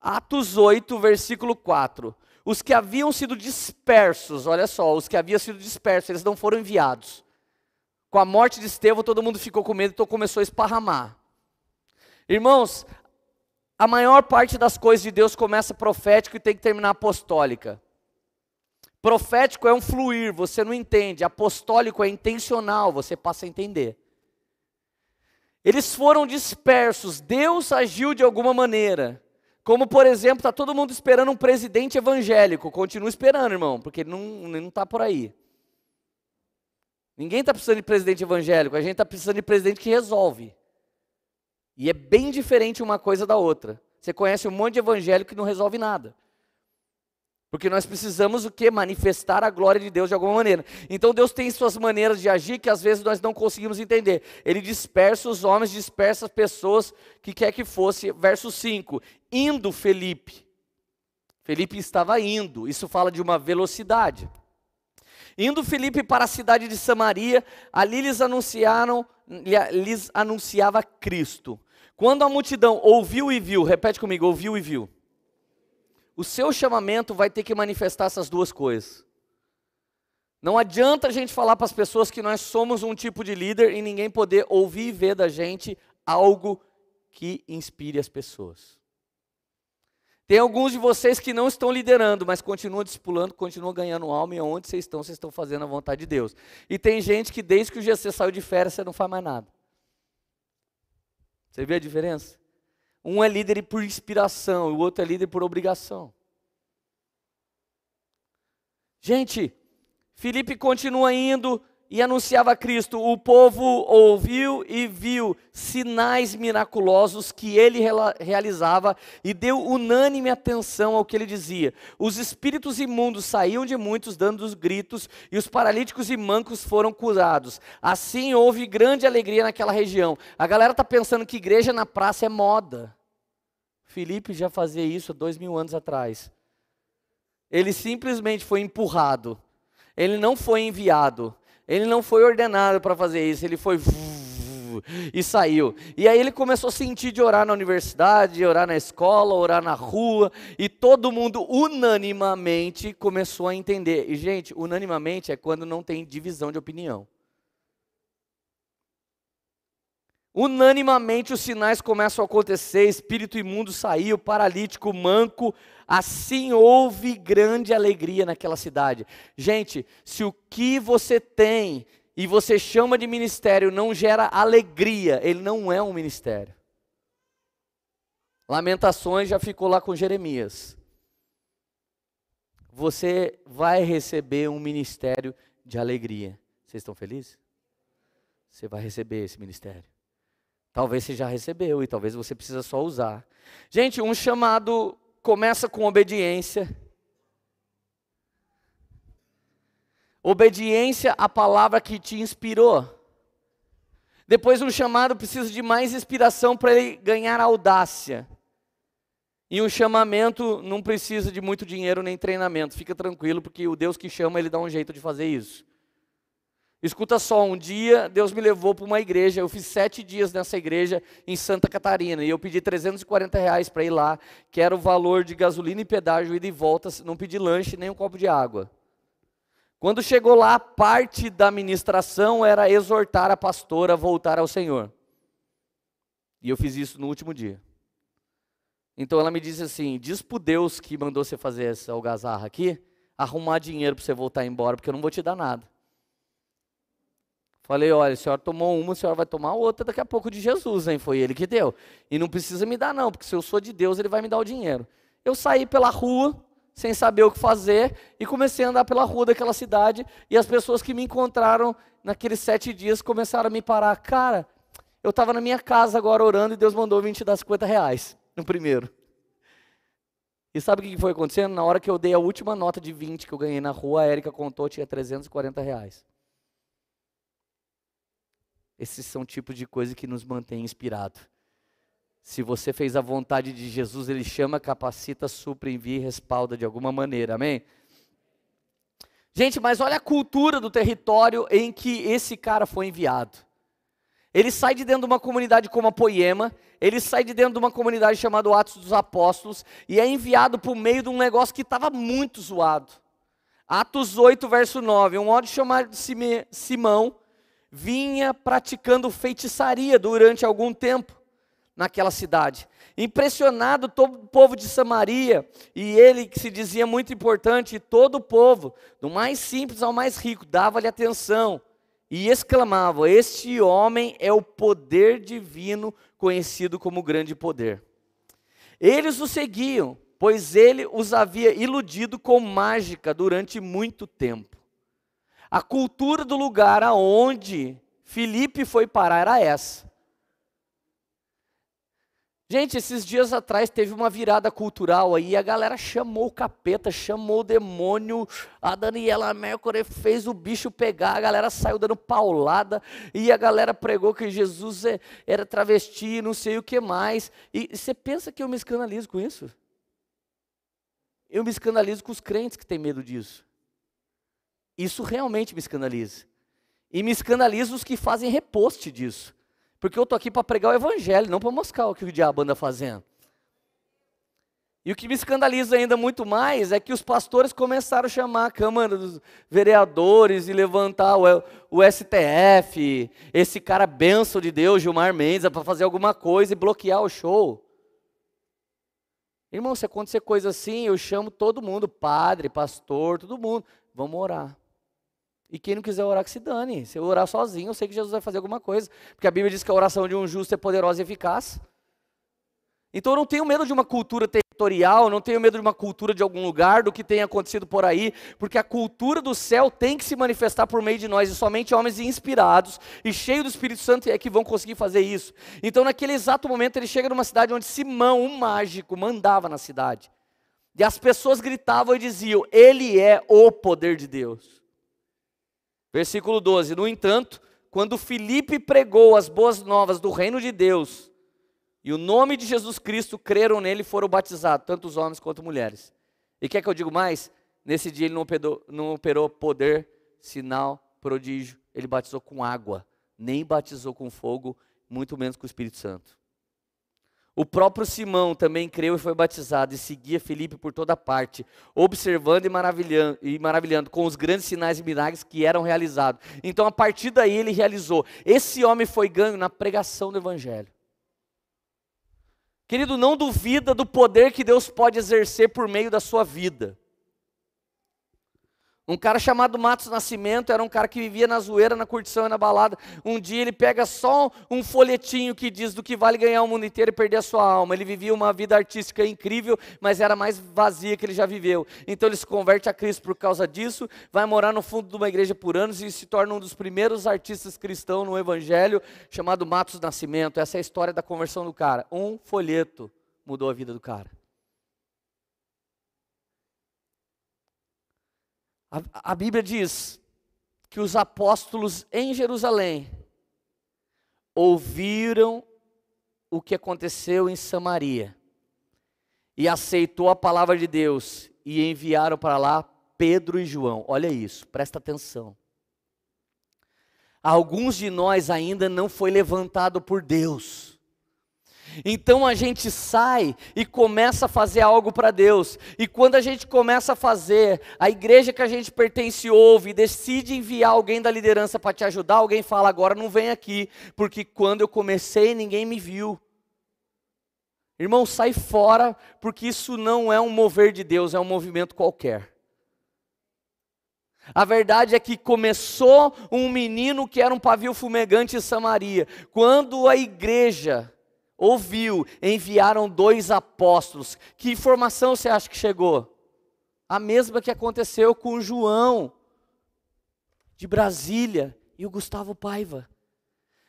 Atos 8, versículo 4. Os que haviam sido dispersos, olha só, os que haviam sido dispersos, eles não foram enviados. Com a morte de Estevão, todo mundo ficou com medo, então começou a esparramar. Irmãos, a maior parte das coisas de Deus começa profética e tem que terminar apostólica. Profético é um fluir, você não entende. Apostólico é intencional, você passa a entender. Eles foram dispersos, Deus agiu de alguma maneira. Como, por exemplo, está todo mundo esperando um presidente evangélico. Continua esperando, irmão, porque ele não está por aí. Ninguém está precisando de presidente evangélico, a gente está precisando de presidente que resolve. E é bem diferente uma coisa da outra. Você conhece um monte de evangélico que não resolve nada. Porque nós precisamos o que? Manifestar a glória de Deus de alguma maneira. Então Deus tem suas maneiras de agir que às vezes nós não conseguimos entender. Ele dispersa os homens, dispersa as pessoas que quer que fosse. Verso 5: Indo Felipe. Felipe estava indo, isso fala de uma velocidade. Indo Felipe para a cidade de Samaria, ali lhes anunciaram, lhes anunciava Cristo. Quando a multidão ouviu e viu, repete comigo, ouviu e viu o seu chamamento vai ter que manifestar essas duas coisas. Não adianta a gente falar para as pessoas que nós somos um tipo de líder e ninguém poder ouvir e ver da gente algo que inspire as pessoas. Tem alguns de vocês que não estão liderando, mas continuam discipulando, continuam ganhando alma e onde vocês estão, vocês estão fazendo a vontade de Deus. E tem gente que desde que o GC saiu de férias, você não faz mais nada. Você vê a diferença? Um é líder por inspiração e o outro é líder por obrigação. Gente, Felipe continua indo, e anunciava Cristo. O povo ouviu e viu sinais miraculosos que ele realizava e deu unânime atenção ao que ele dizia. Os espíritos imundos saíam de muitos dando os gritos e os paralíticos e mancos foram curados. Assim houve grande alegria naquela região. A galera está pensando que igreja na praça é moda. Filipe já fazia isso há dois mil anos atrás. Ele simplesmente foi empurrado. Ele não foi enviado ele não foi ordenado para fazer isso, ele foi e saiu. E aí ele começou a sentir de orar na universidade, orar na escola, orar na rua, e todo mundo unanimamente começou a entender. E gente, unanimamente é quando não tem divisão de opinião. Unanimamente os sinais começam a acontecer: espírito imundo saiu, paralítico, manco. Assim houve grande alegria naquela cidade. Gente, se o que você tem e você chama de ministério não gera alegria, ele não é um ministério. Lamentações já ficou lá com Jeremias. Você vai receber um ministério de alegria. Vocês estão felizes? Você vai receber esse ministério. Talvez você já recebeu e talvez você precisa só usar. Gente, um chamado começa com obediência. Obediência à palavra que te inspirou. Depois um chamado precisa de mais inspiração para ele ganhar audácia. E um chamamento não precisa de muito dinheiro nem treinamento. Fica tranquilo, porque o Deus que chama, ele dá um jeito de fazer isso. Escuta só, um dia Deus me levou para uma igreja, eu fiz sete dias nessa igreja em Santa Catarina, e eu pedi 340 reais para ir lá, que era o valor de gasolina e pedágio, ida e volta, não pedi lanche nem um copo de água. Quando chegou lá, parte da ministração era exortar a pastora a voltar ao Senhor. E eu fiz isso no último dia. Então ela me disse assim: diz pro Deus que mandou você fazer essa algazarra aqui, arrumar dinheiro para você voltar embora, porque eu não vou te dar nada. Falei, olha, o senhor tomou uma, o senhor vai tomar outra daqui a pouco de Jesus, hein? Foi ele que deu. E não precisa me dar, não, porque se eu sou de Deus, ele vai me dar o dinheiro. Eu saí pela rua, sem saber o que fazer, e comecei a andar pela rua daquela cidade, e as pessoas que me encontraram naqueles sete dias começaram a me parar. Cara, eu estava na minha casa agora orando e Deus mandou me dar 50 reais no primeiro. E sabe o que foi acontecendo? Na hora que eu dei a última nota de 20 que eu ganhei na rua, a Érica contou, tinha 340 reais. Esses são tipos de coisas que nos mantém inspirado. Se você fez a vontade de Jesus, ele chama, capacita, supre, envia e respalda de alguma maneira. Amém? Gente, mas olha a cultura do território em que esse cara foi enviado. Ele sai de dentro de uma comunidade como a Poema, ele sai de dentro de uma comunidade chamada Atos dos Apóstolos e é enviado por meio de um negócio que estava muito zoado. Atos 8, verso 9. Um homem chamado Simão vinha praticando feitiçaria durante algum tempo naquela cidade. Impressionado todo o povo de Samaria, e ele que se dizia muito importante, e todo o povo, do mais simples ao mais rico, dava-lhe atenção e exclamava: Este homem é o poder divino conhecido como grande poder. Eles o seguiam, pois ele os havia iludido com mágica durante muito tempo. A cultura do lugar aonde Felipe foi parar era essa. Gente, esses dias atrás teve uma virada cultural aí, a galera chamou o capeta, chamou o demônio, a Daniela Mercury fez o bicho pegar, a galera saiu dando paulada, e a galera pregou que Jesus é, era travesti, não sei o que mais. E você pensa que eu me escandalizo com isso? Eu me escandalizo com os crentes que têm medo disso. Isso realmente me escandaliza. E me escandaliza os que fazem reposte disso. Porque eu estou aqui para pregar o evangelho, não para mostrar o que o diabo anda fazendo. E o que me escandaliza ainda muito mais é que os pastores começaram a chamar a Câmara dos Vereadores e levantar o, o STF, esse cara benção de Deus, Gilmar Mendes, para fazer alguma coisa e bloquear o show. Irmão, se acontecer coisa assim, eu chamo todo mundo, padre, pastor, todo mundo, vamos orar. E quem não quiser orar, que se dane. Se eu orar sozinho, eu sei que Jesus vai fazer alguma coisa. Porque a Bíblia diz que a oração de um justo é poderosa e eficaz. Então eu não tenho medo de uma cultura territorial, não tenho medo de uma cultura de algum lugar, do que tem acontecido por aí, porque a cultura do céu tem que se manifestar por meio de nós, e somente homens inspirados e cheios do Espírito Santo é que vão conseguir fazer isso. Então, naquele exato momento, ele chega numa cidade onde Simão, um mágico, mandava na cidade. E as pessoas gritavam e diziam: Ele é o poder de Deus. Versículo 12: No entanto, quando Filipe pregou as boas novas do reino de Deus e o nome de Jesus Cristo, creram nele e foram batizados, tanto os homens quanto mulheres. E quer que eu digo mais? Nesse dia ele não operou, não operou poder, sinal, prodígio. Ele batizou com água, nem batizou com fogo, muito menos com o Espírito Santo. O próprio Simão também creu e foi batizado, e seguia Felipe por toda parte, observando e maravilhando, e maravilhando com os grandes sinais e milagres que eram realizados. Então, a partir daí, ele realizou. Esse homem foi ganho na pregação do Evangelho. Querido, não duvida do poder que Deus pode exercer por meio da sua vida. Um cara chamado Matos Nascimento era um cara que vivia na zoeira, na curtição e na balada. Um dia ele pega só um folhetinho que diz do que vale ganhar o mundo inteiro e perder a sua alma. Ele vivia uma vida artística incrível, mas era a mais vazia que ele já viveu. Então ele se converte a Cristo por causa disso, vai morar no fundo de uma igreja por anos e se torna um dos primeiros artistas cristãos no Evangelho, chamado Matos Nascimento. Essa é a história da conversão do cara. Um folheto mudou a vida do cara. A, a Bíblia diz que os apóstolos em Jerusalém ouviram o que aconteceu em Samaria e aceitou a palavra de Deus e enviaram para lá Pedro e João. Olha isso, presta atenção. Alguns de nós ainda não foi levantado por Deus então a gente sai e começa a fazer algo para Deus. E quando a gente começa a fazer, a igreja que a gente pertence ouve e decide enviar alguém da liderança para te ajudar, alguém fala: agora não vem aqui, porque quando eu comecei ninguém me viu. Irmão, sai fora, porque isso não é um mover de Deus, é um movimento qualquer. A verdade é que começou um menino que era um pavio fumegante em Samaria. Quando a igreja ouviu, enviaram dois apóstolos. Que informação você acha que chegou? A mesma que aconteceu com o João de Brasília e o Gustavo Paiva.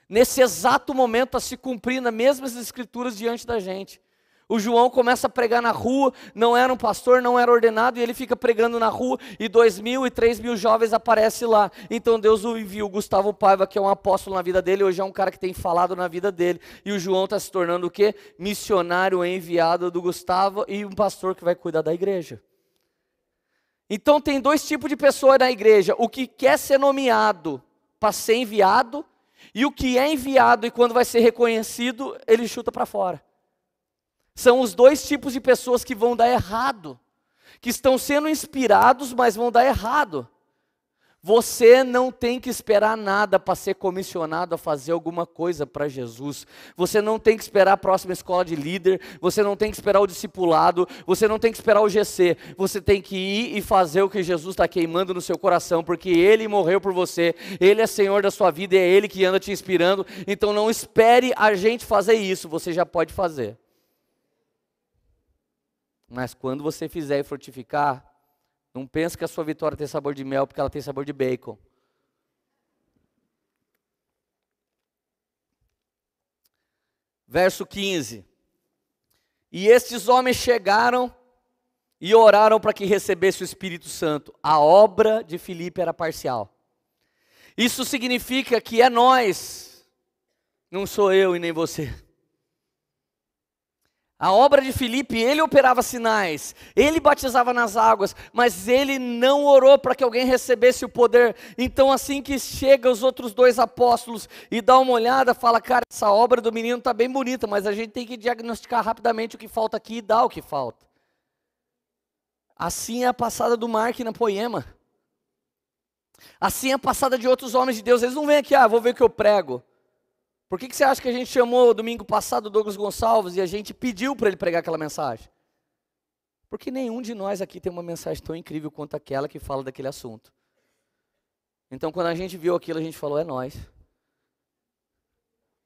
Nesse exato momento está se cumprindo as mesmas escrituras diante da gente. O João começa a pregar na rua, não era um pastor, não era ordenado, e ele fica pregando na rua, e dois mil e três mil jovens aparecem lá. Então Deus o envia, o Gustavo Paiva, que é um apóstolo na vida dele, hoje é um cara que tem falado na vida dele. E o João está se tornando o quê? Missionário enviado do Gustavo e um pastor que vai cuidar da igreja. Então tem dois tipos de pessoa na igreja: o que quer ser nomeado para ser enviado, e o que é enviado e quando vai ser reconhecido, ele chuta para fora. São os dois tipos de pessoas que vão dar errado, que estão sendo inspirados, mas vão dar errado. Você não tem que esperar nada para ser comissionado a fazer alguma coisa para Jesus. Você não tem que esperar a próxima escola de líder, você não tem que esperar o discipulado, você não tem que esperar o GC. Você tem que ir e fazer o que Jesus está queimando no seu coração, porque Ele morreu por você, Ele é Senhor da sua vida e é Ele que anda te inspirando. Então não espere a gente fazer isso, você já pode fazer. Mas quando você fizer e frutificar, não pense que a sua vitória tem sabor de mel, porque ela tem sabor de bacon. Verso 15. E estes homens chegaram e oraram para que recebesse o Espírito Santo. A obra de Filipe era parcial. Isso significa que é nós, não sou eu e nem você. A obra de Filipe, ele operava sinais, ele batizava nas águas, mas ele não orou para que alguém recebesse o poder. Então, assim que chega os outros dois apóstolos e dá uma olhada, fala: "Cara, essa obra do menino está bem bonita, mas a gente tem que diagnosticar rapidamente o que falta aqui e dar o que falta." Assim é a passada do Mark na poema. Assim é a passada de outros homens de Deus. Eles não vêm aqui, ah, vou ver o que eu prego. Por que, que você acha que a gente chamou domingo passado o Douglas Gonçalves e a gente pediu para ele pregar aquela mensagem? Porque nenhum de nós aqui tem uma mensagem tão incrível quanto aquela que fala daquele assunto. Então, quando a gente viu aquilo, a gente falou: é nós.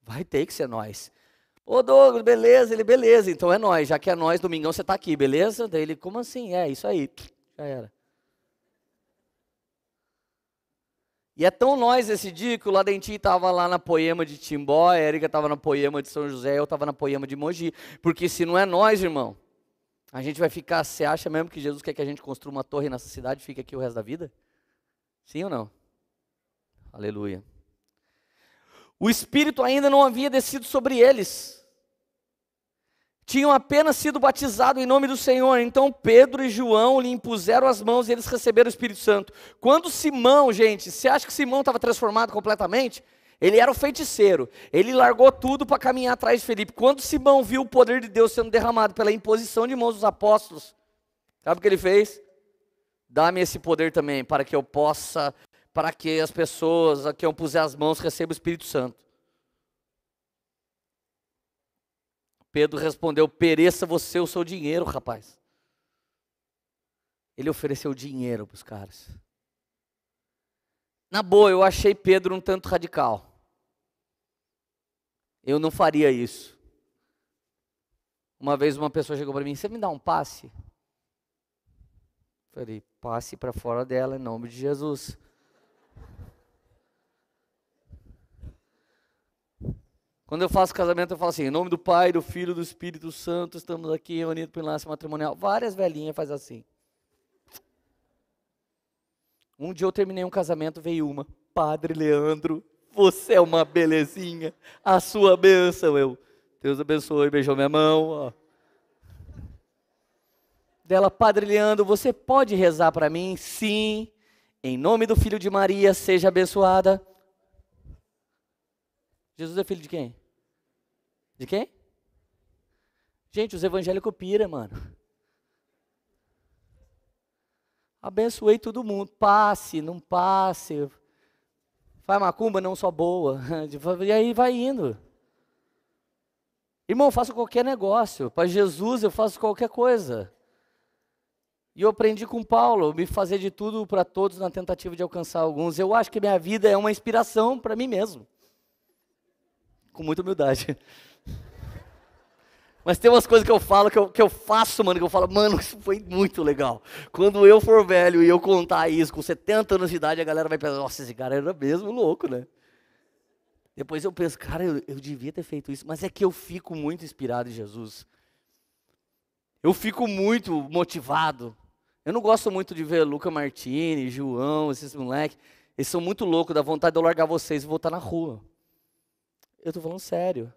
Vai ter que ser nós. Ô Douglas, beleza? Ele, beleza, então é nós. Já que é nós, domingão você está aqui, beleza? Daí ele, como assim? É, isso aí. Já era. E é tão nós esse dia que o Ladentim estava lá na poema de Timbó, a Érica estava na poema de São José, eu estava na poema de Mogi. Porque se não é nós, irmão, a gente vai ficar. Você acha mesmo que Jesus quer que a gente construa uma torre nessa cidade e fique aqui o resto da vida? Sim ou não? Aleluia. O Espírito ainda não havia descido sobre eles tinham apenas sido batizados em nome do Senhor. Então Pedro e João lhe impuseram as mãos e eles receberam o Espírito Santo. Quando Simão, gente, você acha que Simão estava transformado completamente? Ele era o feiticeiro. Ele largou tudo para caminhar atrás de Felipe. Quando Simão viu o poder de Deus sendo derramado pela imposição de mãos dos apóstolos, sabe o que ele fez? Dá-me esse poder também, para que eu possa, para que as pessoas a quem eu puser as mãos recebam o Espírito Santo. Pedro respondeu: Pereça você o seu dinheiro, rapaz. Ele ofereceu dinheiro para os caras. Na boa, eu achei Pedro um tanto radical. Eu não faria isso. Uma vez uma pessoa chegou para mim: Você me dá um passe? Eu falei: Passe para fora dela em nome de Jesus. Quando eu faço casamento, eu falo assim, em nome do Pai, do Filho, do Espírito Santo, estamos aqui reunidos para o matrimonial. Várias velhinhas faz assim. Um dia eu terminei um casamento, veio uma. Padre Leandro, você é uma belezinha. A sua bênção, eu. Deus abençoe, beijou minha mão. Ó. Dela, Padre Leandro, você pode rezar para mim? Sim. Em nome do Filho de Maria, seja abençoada. Jesus é filho de quem? De quem? Gente, os evangélicos pira, mano. Abençoei todo mundo. Passe, não passe. Faz macumba, não só boa. [laughs] E aí vai indo. Irmão, faço qualquer negócio. Para Jesus eu faço qualquer coisa. E eu aprendi com Paulo, me fazer de tudo para todos na tentativa de alcançar alguns. Eu acho que minha vida é uma inspiração para mim mesmo. Com muita humildade. [laughs] Mas tem umas coisas que eu falo, que eu, que eu faço, mano, que eu falo, mano, isso foi muito legal. Quando eu for velho e eu contar isso com 70 anos de idade, a galera vai pensar, nossa, esse cara era mesmo louco, né? Depois eu penso, cara, eu, eu devia ter feito isso, mas é que eu fico muito inspirado em Jesus. Eu fico muito motivado. Eu não gosto muito de ver Luca Martini, João, esses moleques. Eles são muito loucos, da vontade de eu largar vocês e voltar na rua. Eu tô falando sério.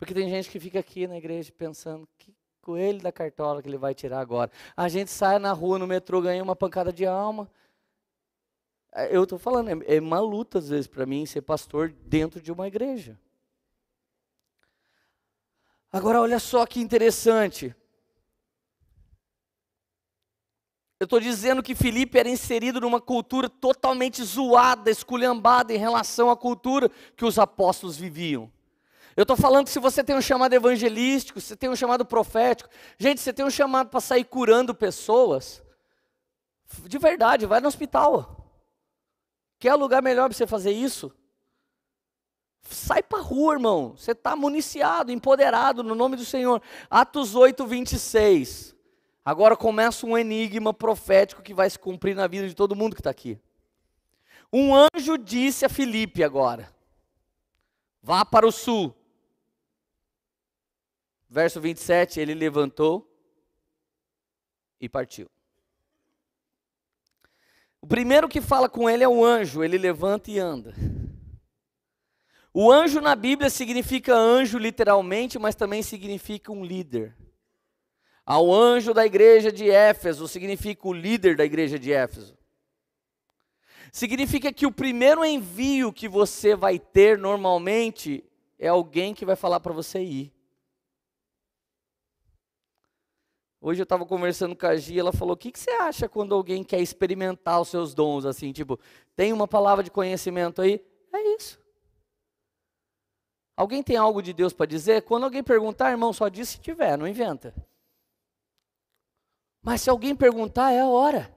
Porque tem gente que fica aqui na igreja pensando que coelho da cartola que ele vai tirar agora. A gente sai na rua, no metrô, ganha uma pancada de alma. É, eu estou falando, é, é, uma luta às vezes para mim ser pastor dentro de uma igreja. Agora olha só que interessante. Eu estou dizendo que Felipe era inserido numa cultura totalmente zoada, esculhambada em relação à cultura que os apóstolos viviam. Eu estou falando que se você tem um chamado evangelístico, se tem um chamado profético, gente, você tem um chamado para sair curando pessoas, de verdade, vai no hospital. Quer lugar melhor para você fazer isso? Sai para rua, irmão. Você está municiado, empoderado no nome do Senhor. Atos 8, 26. Agora começa um enigma profético que vai se cumprir na vida de todo mundo que está aqui. Um anjo disse a Filipe agora: Vá para o sul, Verso 27, ele levantou e partiu. O primeiro que fala com ele é o anjo, ele levanta e anda. O anjo na Bíblia significa anjo literalmente, mas também significa um líder. Ao anjo da igreja de Éfeso significa o líder da igreja de Éfeso. Significa que o primeiro envio que você vai ter normalmente é alguém que vai falar para você ir. Hoje eu estava conversando com a Gi, ela falou: "O que, que você acha quando alguém quer experimentar os seus dons assim, tipo, tem uma palavra de conhecimento aí? É isso. Alguém tem algo de Deus para dizer? Quando alguém perguntar, ah, irmão, só diz se tiver, não inventa. Mas se alguém perguntar, é a hora.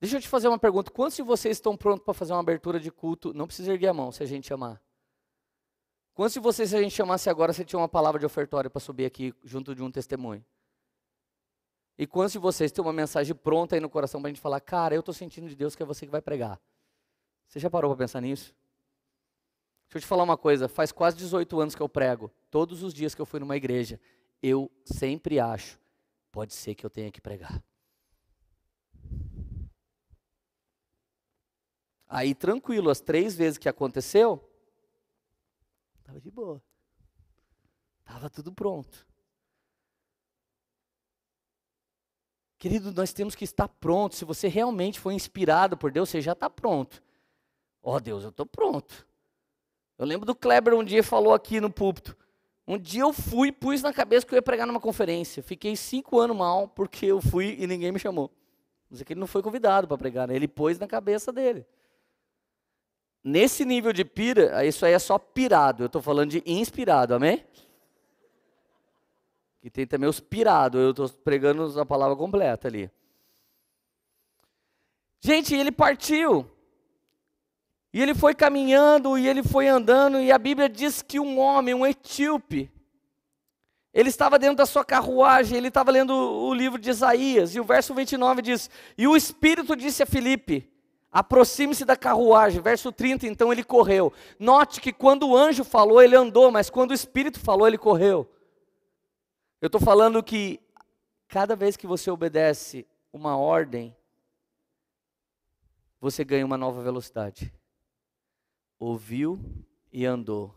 Deixa eu te fazer uma pergunta. Quantos de vocês estão prontos para fazer uma abertura de culto? Não precisa erguer a mão se a gente chamar. Quantos de vocês, se a gente chamasse agora, você tinha uma palavra de ofertório para subir aqui junto de um testemunho? E quantos de vocês têm uma mensagem pronta aí no coração para a gente falar, cara, eu estou sentindo de Deus que é você que vai pregar? Você já parou para pensar nisso? Deixa eu te falar uma coisa, faz quase 18 anos que eu prego, todos os dias que eu fui numa igreja, eu sempre acho, pode ser que eu tenha que pregar. Aí tranquilo, as três vezes que aconteceu, Estava de boa. Estava tudo pronto. Querido, nós temos que estar prontos. Se você realmente foi inspirado por Deus, você já está pronto. Ó oh, Deus, eu estou pronto. Eu lembro do Kleber um dia falou aqui no púlpito. Um dia eu fui, pus na cabeça que eu ia pregar numa conferência. Fiquei cinco anos mal porque eu fui e ninguém me chamou. Mas é que ele não foi convidado para pregar, né? ele pôs na cabeça dele. Nesse nível de pira, isso aí é só pirado. Eu estou falando de inspirado, amém? E tem também os pirados. Eu estou pregando a palavra completa ali. Gente, ele partiu. E ele foi caminhando, e ele foi andando, e a Bíblia diz que um homem, um etíope, ele estava dentro da sua carruagem, ele estava lendo o livro de Isaías, e o verso 29 diz: E o Espírito disse a Filipe: Aproxime-se da carruagem, verso 30, então ele correu. Note que quando o anjo falou, ele andou, mas quando o Espírito falou, ele correu. Eu estou falando que cada vez que você obedece uma ordem, você ganha uma nova velocidade. Ouviu e andou.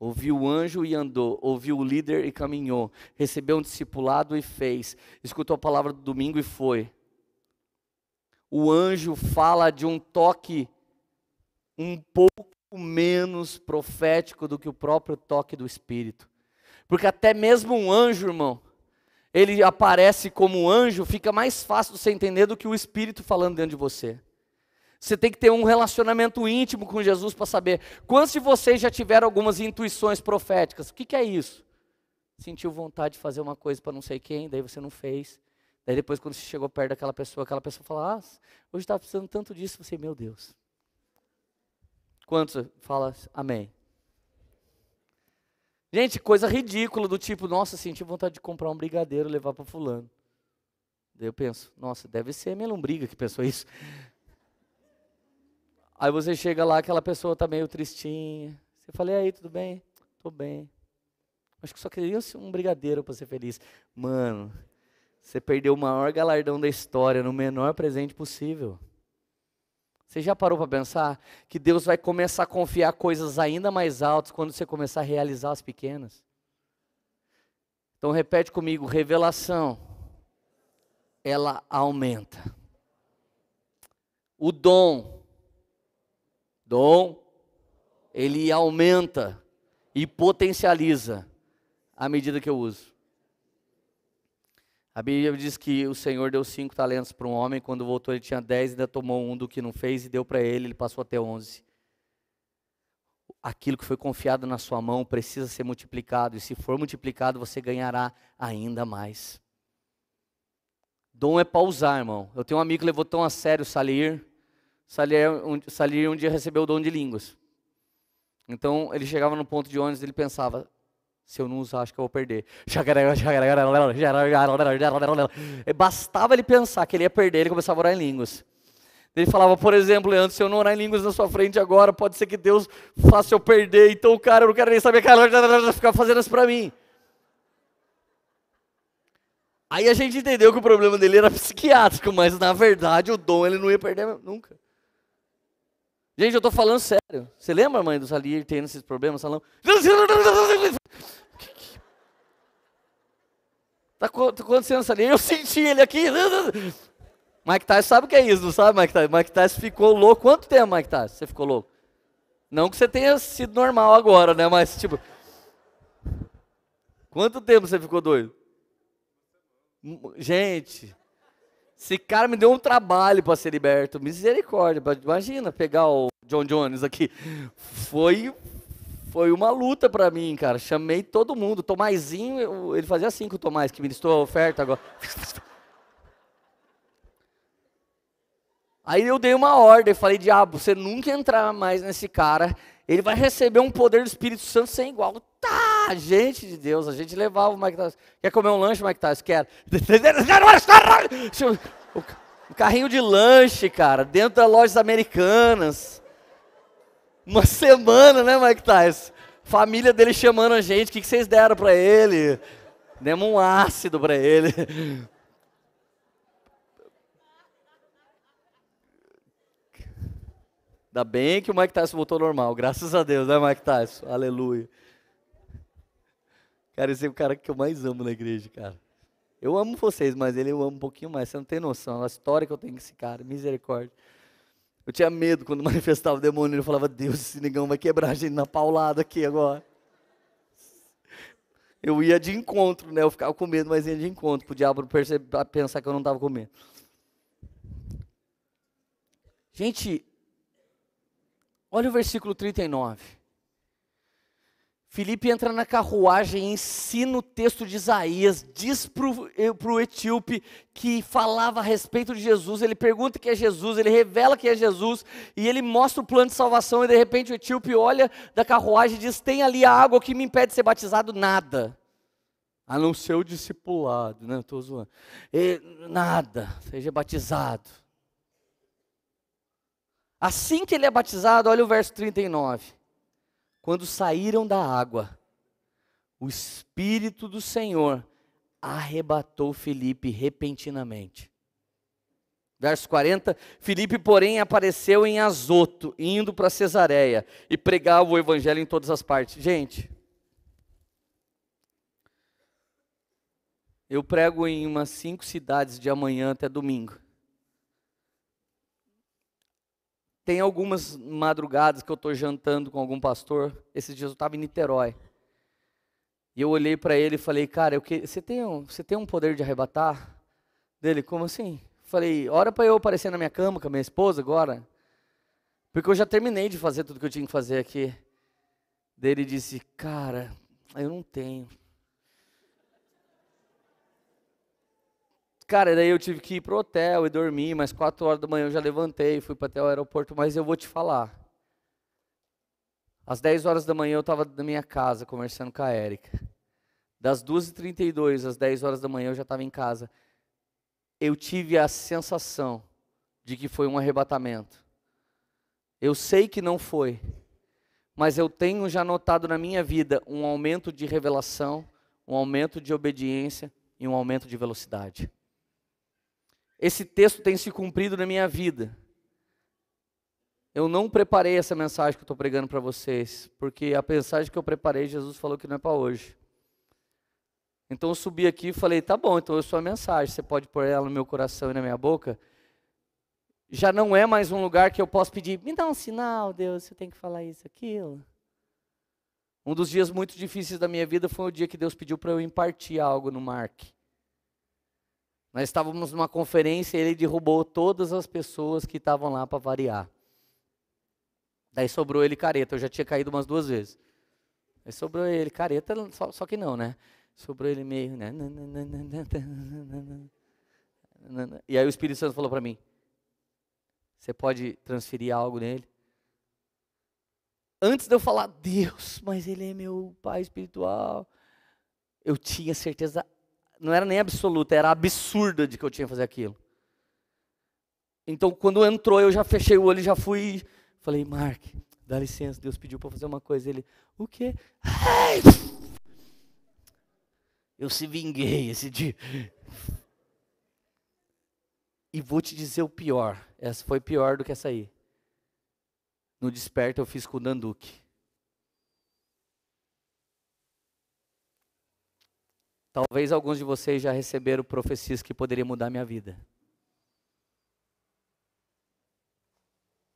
Ouviu o anjo e andou, ouviu o líder e caminhou, recebeu um discipulado e fez, escutou a palavra do domingo e foi, o anjo fala de um toque um pouco menos profético do que o próprio toque do Espírito. Porque até mesmo um anjo, irmão, ele aparece como anjo, fica mais fácil de você entender do que o Espírito falando dentro de você. Você tem que ter um relacionamento íntimo com Jesus para saber. Quantos de vocês já tiveram algumas intuições proféticas? O que, que é isso? Sentiu vontade de fazer uma coisa para não sei quem, daí você não fez. Daí depois, quando você chegou perto daquela pessoa, aquela pessoa fala, ah, hoje estava precisando tanto disso, você, meu Deus. Quantos fala amém? Gente, coisa ridícula do tipo, nossa, senti vontade de comprar um brigadeiro e levar para fulano. Daí eu penso, nossa, deve ser a minha lombriga que pensou isso. Aí você chega lá, aquela pessoa está meio tristinha. Você fala, e aí, tudo bem? Tô bem. Acho que só queria um brigadeiro para ser feliz. Mano, você perdeu o maior galardão da história no menor presente possível. Você já parou para pensar que Deus vai começar a confiar coisas ainda mais altas quando você começar a realizar as pequenas? Então repete comigo, revelação ela aumenta. O dom dom ele aumenta e potencializa à medida que eu uso. A Bíblia diz que o Senhor deu cinco talentos para um homem, quando voltou ele tinha dez, ainda tomou um do que não fez e deu para ele, ele passou até onze. Aquilo que foi confiado na sua mão precisa ser multiplicado, e se for multiplicado, você ganhará ainda mais. Dom é pausar, irmão. Eu tenho um amigo que levou tão a sério Salir. Salir é um, Salir um dia recebeu o dom de línguas. Então ele chegava no ponto de ônibus e ele pensava: se eu não usar, acho que eu vou perder. Bastava ele pensar que ele ia perder, ele começava a orar em línguas. Ele falava, por exemplo, Leandro, se eu não orar em línguas na sua frente agora, pode ser que Deus faça eu perder. Então, cara, eu não quero nem saber, cara, [laughs] ficar fazendo isso para mim. Aí a gente entendeu que o problema dele era [laughs] psiquiátrico, mas na verdade o dom ele não ia perder nunca. Gente, eu estou falando sério. Você lembra, mãe, do Salier tendo esses problemas? Salão. Tá, tá acontecendo isso ali. Eu senti ele aqui. Mike Tyson sabe o que é isso, não sabe, Mike Tyson? Mike Tyson ficou louco. Quanto tempo, Mike Tyson, você ficou louco? Não que você tenha sido normal agora, né? Mas, tipo... Quanto tempo você ficou doido? Gente, esse cara me deu um trabalho para ser liberto. Misericórdia. Imagina pegar o John Jones aqui. Foi foi uma luta para mim, cara. Chamei todo mundo. Tomazinho, eu, ele fazia assim com o Tomás, que ministrou a oferta agora. Aí eu dei uma ordem, falei, diabo, você nunca entrar mais nesse cara ele vai receber um poder do Espírito Santo sem igual. Tá, gente de Deus, a gente levava o Mike Tyson. Quer comer um lanche, Mike Tyson? Quer. [laughs] Um carrinho de lanche, cara, dentro das lojas americanas. Uma semana, né, Mike Tyson? Família dele chamando a gente, o que, vocês deram para ele? Demos um ácido para ele. Ainda bem que o Mike Tyson voltou normal, graças a Deus, né, Mike Tyson? Aleluia. Cara, esse é o cara que eu mais amo na igreja, cara. Eu amo vocês, mas ele eu amo um pouquinho mais. Você não tem noção a história que eu tenho com esse cara, misericórdia. Eu tinha medo quando [laughs] manifestava o demônio. Eu falava, Deus, esse negão vai quebrar a gente na paulada aqui agora. Eu ia de encontro, né? Eu ficava com medo, mas ia de encontro. Para o diabo perceber, pensar que eu não estava com medo. Gente, Olha o versículo 39. Filipe entra na carruagem e ensina o texto de Isaías, diz para o eh, etíope que falava a respeito de Jesus, ele pergunta que é Jesus, ele revela que é Jesus, e ele mostra o plano de salvação, e de repente o etíope olha da carruagem e diz: Tem ali a água que me impede de ser batizado, nada. A não ser o discipulado, né? Estou zoando. E, eh, nada, seja batizado. Assim que ele é batizado, olha o verso 39. Quando saíram da água, o Espírito do Senhor arrebatou Felipe repentinamente. Verso 40, Filipe, porém, apareceu em Azoto, indo para Cesareia, e pregava o evangelho em todas as partes. Gente, eu prego em umas cinco cidades de amanhã até domingo. Tem algumas madrugadas que eu estou jantando com algum pastor. Esses dias eu estava em Niterói. E eu olhei para ele e falei, cara, que... você, tem um, você tem um poder de arrebatar? Dele, como assim? Falei, hora para eu aparecer na minha cama com a minha esposa agora. Porque eu já terminei de fazer tudo que eu tinha que fazer aqui. Dele disse, cara, eu não tenho. Cara, daí eu tive que ir pro hotel e dormir, mas quatro horas da manhã eu já levantei, fui para até o aeroporto, mas eu vou te falar. Às 10 horas da manhã eu estava na minha casa conversando com a Érica. Das 2h32 às 10 horas da manhã eu já estava em casa. Eu tive a sensação de que foi um arrebatamento. Eu sei que não foi, mas eu tenho já notado na minha vida um aumento de revelação, um aumento de obediência e um aumento de velocidade. Esse texto tem se cumprido na minha vida. Eu não preparei essa mensagem que eu estou pregando para vocês, porque a mensagem que eu preparei, Jesus falou que não é para hoje. Então eu subi aqui e falei: tá bom, então eu sou a mensagem, você pode pôr ela no meu coração e na minha boca. Já não é mais um lugar que eu posso pedir, me dá um sinal, Deus, você tem que falar isso, aquilo. Um dos dias muito difíceis da minha vida foi o dia que Deus pediu para eu impartir algo no Mark. Nós estávamos numa conferência e ele derrubou todas as pessoas que estavam lá para variar. Daí sobrou ele careta, eu já tinha caído umas duas vezes. Aí sobrou ele careta, só, só que não, né? Sobrou ele meio, né? E aí o Espírito Santo falou para mim: Você pode transferir algo nele? Antes de eu falar, Deus, mas ele é meu pai espiritual. Eu tinha certeza não era nem absoluta, era absurda de que eu tinha que fazer aquilo. Então, quando entrou, eu já fechei o olho, já fui. Falei, Mark, dá licença, Deus pediu para fazer uma coisa. Ele, o quê? Ai! Eu se vinguei esse dia. E vou te dizer o pior. Essa foi pior do que essa aí. No desperto eu fiz com o Danduque. Talvez alguns de vocês já receberam profecias que poderiam mudar minha vida.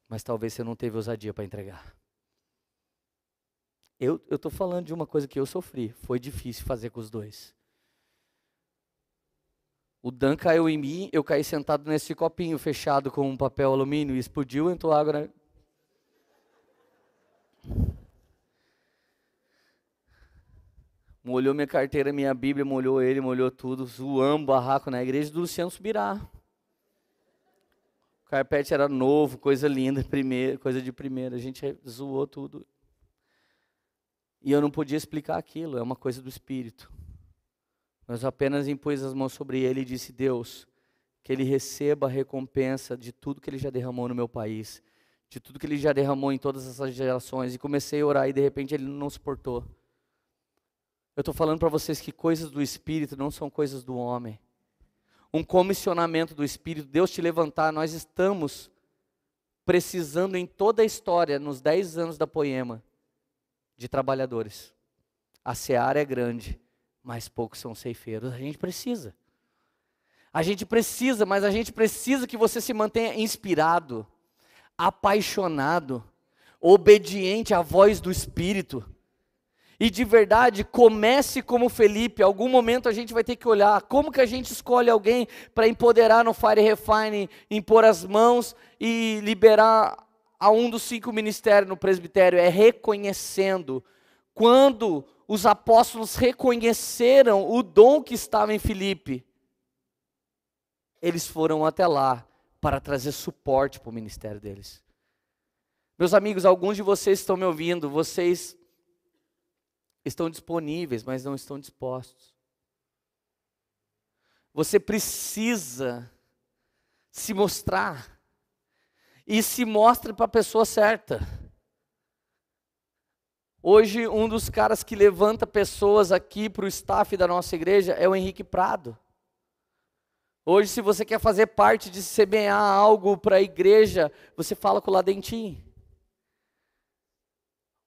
Mas talvez você não teve ousadia para entregar. Eu estou falando de uma coisa que eu sofri. Foi difícil fazer com os dois. O Dan caiu em mim, eu caí sentado nesse copinho fechado com um papel alumínio e explodiu, entrou água Molhou minha carteira, minha Bíblia, molhou ele, molhou tudo, zoando barraco na né? igreja do Luciano Subirá. O carpete era novo, coisa linda, [laughs] primeira, coisa de primeira. A gente zoou tudo. E eu não podia explicar aquilo, é uma coisa do Espírito. Mas apenas impus as mãos sobre ele e disse: Deus, que ele receba a recompensa de tudo que ele já derramou no meu país, de tudo que ele já derramou em todas essas gerações. E comecei a orar e de repente ele não suportou. Eu estou falando para vocês que coisas do Espírito não são coisas do homem. Um comissionamento do Espírito, Deus te levantar, nós estamos precisando em toda a história, nos 10 anos da Poema, de trabalhadores. A seara é grande, mas poucos são ceifeiros. A gente precisa. A gente precisa, mas a gente precisa que você se mantenha inspirado, apaixonado, obediente à voz do Espírito. E de verdade, comece como Felipe. Algum momento a gente vai ter que olhar como que a gente escolhe alguém para empoderar no Fire Refine, impor as mãos e liberar a um dos cinco ministérios no presbitério. É reconhecendo. Quando os apóstolos reconheceram o dom que estava em Felipe, eles foram até lá para trazer suporte para o ministério deles. Meus amigos, alguns de vocês estão me ouvindo, vocês estão disponíveis, mas não estão dispostos. Você precisa se mostrar. E se mostre para a pessoa certa. Hoje, um dos caras que levanta pessoas aqui para o staff da nossa igreja é o Henrique Prado. Hoje, se você quer fazer parte de semear algo para a igreja, você fala com o Ladentim.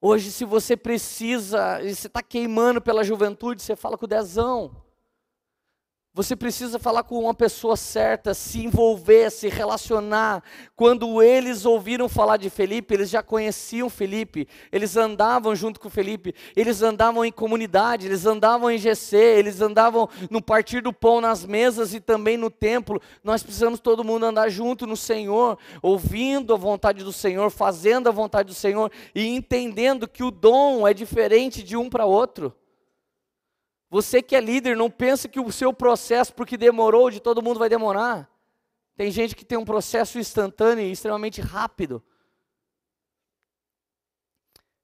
Hoje, se você precisa, e você está queimando pela juventude, você fala com o Dezão. Você precisa falar com uma pessoa certa, se envolver, se relacionar. Quando eles ouviram falar de Felipe, eles já conheciam Felipe, eles andavam junto com Felipe, eles andavam em comunidade, eles andavam em GC, eles andavam no partir do pão nas mesas e também no templo. Nós precisamos todo mundo andar junto no Senhor, ouvindo a vontade do Senhor, fazendo a vontade do Senhor e entendendo que o dom é diferente de um para outro. Você que é líder, não pensa que o seu processo, porque demorou, de todo mundo vai demorar. Tem gente que tem um processo instantâneo e extremamente rápido.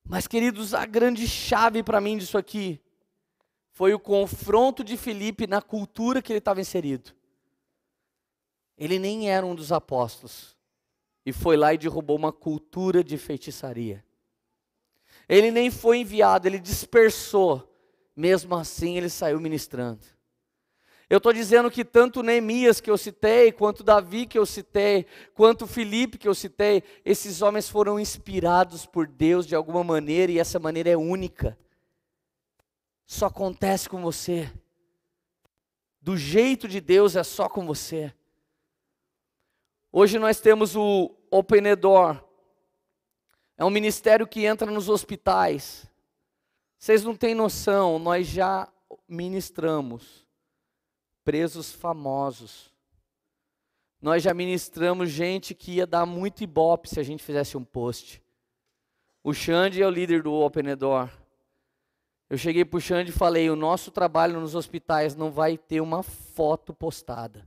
Mas, queridos, a grande chave para mim disso aqui foi o confronto de Felipe na cultura que ele estava inserido. Ele nem era um dos apóstolos e foi lá e derrubou uma cultura de feitiçaria. Ele nem foi enviado, ele dispersou mesmo assim, ele saiu ministrando. Eu estou dizendo que tanto Neemias que eu citei, quanto Davi que eu citei, quanto Felipe que eu citei, esses homens foram inspirados por Deus de alguma maneira e essa maneira é única. Só acontece com você. Do jeito de Deus é só com você. Hoje nós temos o Open Door. É um ministério que entra nos hospitais. Vocês não têm noção, nós já ministramos presos famosos. Nós já ministramos gente que ia dar muito ibope se a gente fizesse um post. O Xande é o líder do Open Door. Eu cheguei para o Xande e falei: o nosso trabalho nos hospitais não vai ter uma foto postada.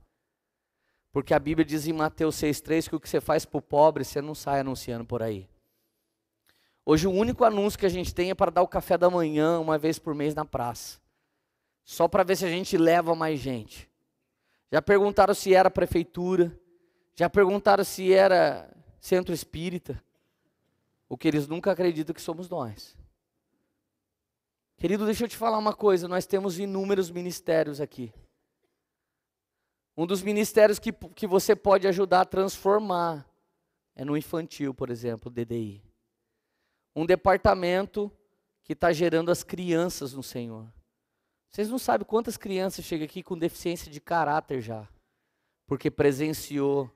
Porque a Bíblia diz em Mateus 6,3 que o que você faz para o pobre, você não sai anunciando por aí. Hoje o único anúncio que a gente tem é para dar o café da manhã uma vez por mês na praça. Só para ver se a gente leva mais gente. Já perguntaram se era prefeitura, já perguntaram se era centro espírita. O que eles nunca acreditam que somos nós. Querido, deixa eu te falar uma coisa, nós temos inúmeros ministérios aqui. Um dos ministérios que, que você pode ajudar a transformar é no infantil, por exemplo, DDI um departamento que está gerando as crianças no Senhor. Vocês não sabem quantas crianças chegam aqui com deficiência de caráter já, porque presenciou,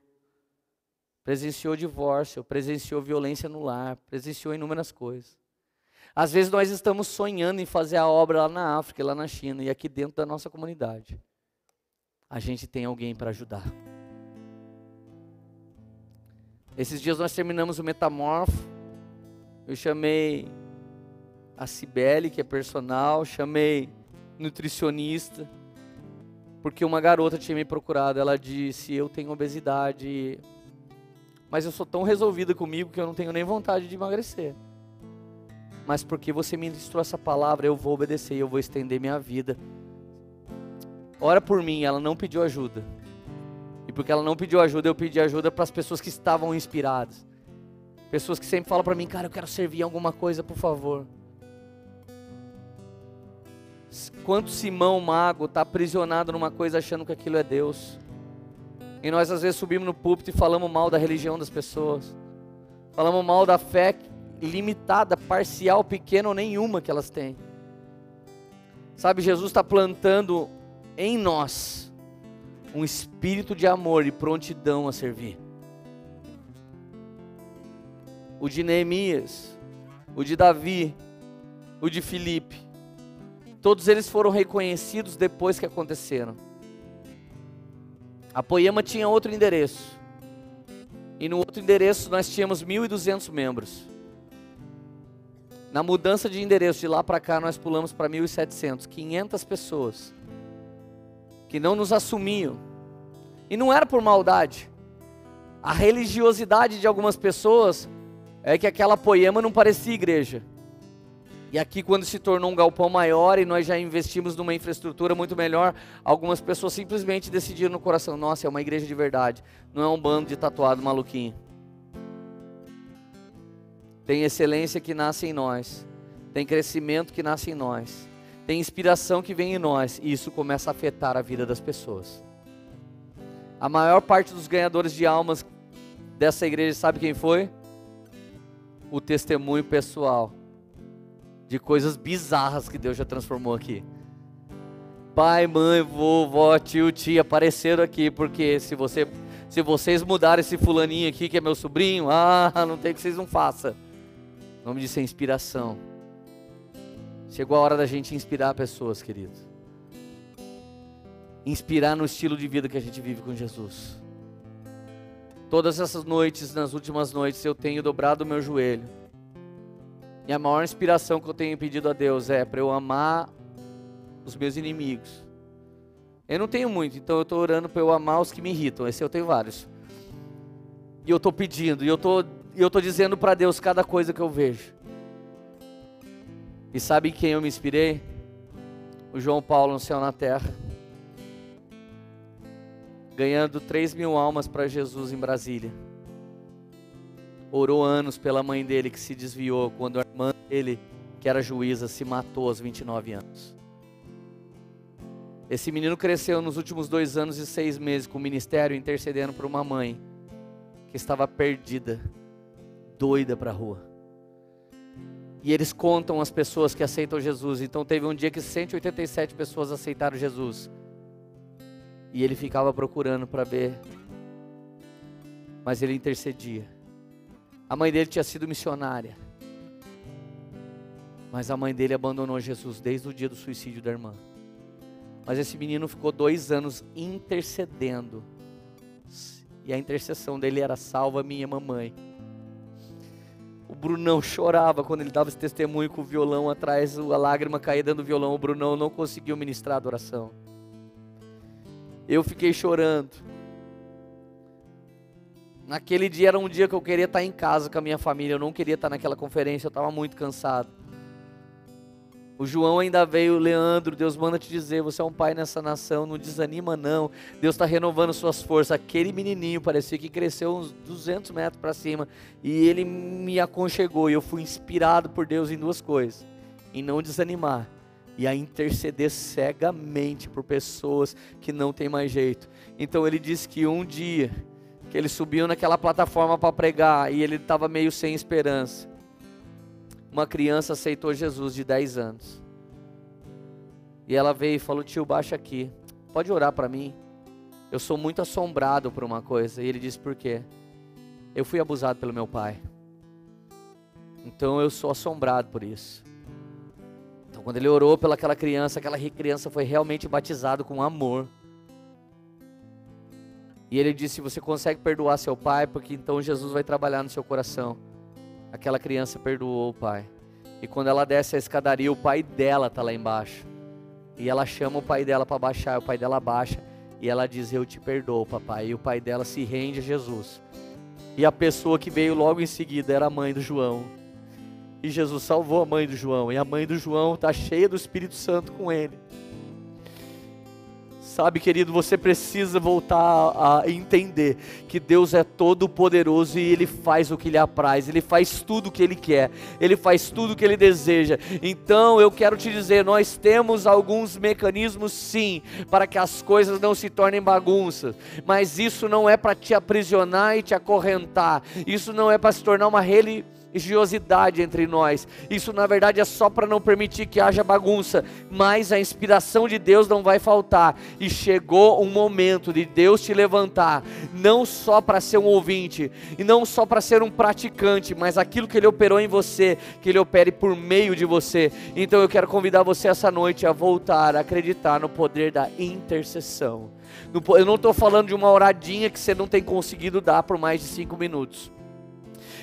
presenciou divórcio, presenciou violência no lar, presenciou inúmeras coisas. Às vezes nós estamos sonhando em fazer a obra lá na África, lá na China e aqui dentro da nossa comunidade. A gente tem alguém para ajudar. Esses dias nós terminamos o Metamorfo eu chamei a Cibele, que é personal, chamei nutricionista, porque uma garota tinha me procurado. Ela disse: Eu tenho obesidade, mas eu sou tão resolvida comigo que eu não tenho nem vontade de emagrecer. Mas porque você me instruiu essa palavra, eu vou obedecer e eu vou estender minha vida. Ora por mim, ela não pediu ajuda. E porque ela não pediu ajuda, eu pedi ajuda para as pessoas que estavam inspiradas. Pessoas que sempre falam para mim, cara, eu quero servir alguma coisa, por favor. Quanto Simão mago está aprisionado numa coisa achando que aquilo é Deus. E nós às vezes subimos no púlpito e falamos mal da religião das pessoas. Falamos mal da fé limitada, parcial, pequena ou nenhuma que elas têm. Sabe, Jesus está plantando em nós um espírito de amor e prontidão a servir o de Neemias, o de Davi, o de Filipe. Todos eles foram reconhecidos depois que aconteceram. A Poema tinha outro endereço. E no outro endereço nós tínhamos 1.200 membros. Na mudança de endereço de lá para cá, nós pulamos para 1.700, 500 pessoas que não nos assumiam. E não era por maldade. A religiosidade de algumas pessoas é que aquela poema não parecia igreja. E aqui, quando se tornou um galpão maior e nós já investimos numa infraestrutura muito melhor, algumas pessoas simplesmente decidiram no coração: nossa, é uma igreja de verdade, não é um bando de tatuado maluquinho. Tem excelência que nasce em nós, tem crescimento que nasce em nós, tem inspiração que vem em nós, e isso começa a afetar a vida das pessoas. A maior parte dos ganhadores de almas dessa igreja, sabe quem foi? o testemunho pessoal de coisas bizarras que Deus já transformou aqui. Pai, mãe, vovó, tio, tia apareceram aqui, porque se você se vocês mudarem esse fulaninho aqui que é meu sobrinho, [laughs] ah, não tem que vocês não façam. O nome disso é inspiração. Chegou a hora da gente inspirar pessoas, querido. Inspirar no estilo de vida que a gente vive com Jesus. Todas essas noites, nas últimas noites, eu tenho dobrado o meu joelho. E a maior inspiração que eu tenho pedido a Deus é para eu amar os meus inimigos. Eu não tenho muito, então eu estou orando para eu amar os que me irritam. Esse eu tenho vários. E eu estou pedindo, e eu tô, estou dizendo para Deus cada coisa que eu vejo. E sabe quem eu me inspirei? O João Paulo no céu na terra ganhando 3 mil almas para Jesus em Brasília. Orou anos pela mãe dele que se desviou quando a irmã dele, que era juíza, se matou aos 29 anos. Esse menino cresceu nos últimos dois anos e seis meses com o ministério intercedendo por uma mãe que estava perdida, doida para a rua. E eles contam as pessoas que aceitam Jesus. Então teve um dia que 187 pessoas aceitaram Jesus e ele ficava procurando para ver. Mas ele intercedia. A mãe dele tinha sido missionária. Mas a mãe dele abandonou Jesus desde o dia do suicídio da irmã. Mas esse menino ficou dois anos intercedendo. E a intercessão dele era: salva minha mamãe. O Brunão chorava quando ele dava esse testemunho com o violão atrás, a lágrima caía dentro do violão. O Brunão não conseguiu ministrar a adoração eu fiquei chorando. Naquele dia era um dia que eu queria estar em casa com a minha família, eu não queria estar naquela conferência, eu estava muito cansado. O João ainda veio, Leandro, Deus manda te dizer, você é um pai nessa nação, não desanima não. Deus está renovando suas forças. Aquele menininho parecia que cresceu uns 200 metros para cima e ele me aconchegou. E eu fui inspirado por Deus em duas coisas: em não desanimar e a interceder cegamente por pessoas que não tem mais jeito. Então ele disse que um dia que ele subiu naquela plataforma para pregar e ele estava meio sem esperança. Uma criança aceitou Jesus de 10 anos. E ela veio e falou: "Tio, baixa aqui. Pode orar para mim? Eu sou muito assombrado por uma coisa". E ele disse: "Por quê?" Eu fui abusado pelo meu pai. Então eu sou assombrado por isso. Quando ele orou pelaquela criança, aquela criança foi realmente batizada com amor. E ele disse: Você consegue perdoar seu pai, porque então Jesus vai trabalhar no seu coração. Aquela criança perdoou o pai. E quando ela desce a escadaria, o pai dela está lá embaixo. E ela chama o pai dela para baixar, o pai dela baixa. E ela diz: Eu te perdoo, papai. E o pai dela se rende a Jesus. E a pessoa que veio logo em seguida era a mãe do João. E Jesus salvou a mãe do João, e a mãe do João está cheia do Espírito Santo com ele. Sabe, querido, você precisa voltar a entender que Deus é todo poderoso e ele faz o que lhe apraz, ele faz tudo o que ele quer, ele faz tudo o que ele deseja. Então, eu quero te dizer, nós temos alguns mecanismos sim para que as coisas não se tornem bagunças, mas isso não é para te aprisionar e te acorrentar. Isso não é para se tornar uma religião religiosidade entre nós. Isso na verdade é só para não permitir que haja bagunça, mas a inspiração de Deus não vai faltar. E chegou um momento de Deus te levantar, não só para ser um ouvinte e não só para ser um praticante, mas aquilo que ele operou em você, que ele opere por meio de você. Então eu quero convidar você essa noite a voltar a acreditar no poder da intercessão. Eu não estou falando de uma oradinha que você não tem conseguido dar por mais de cinco minutos.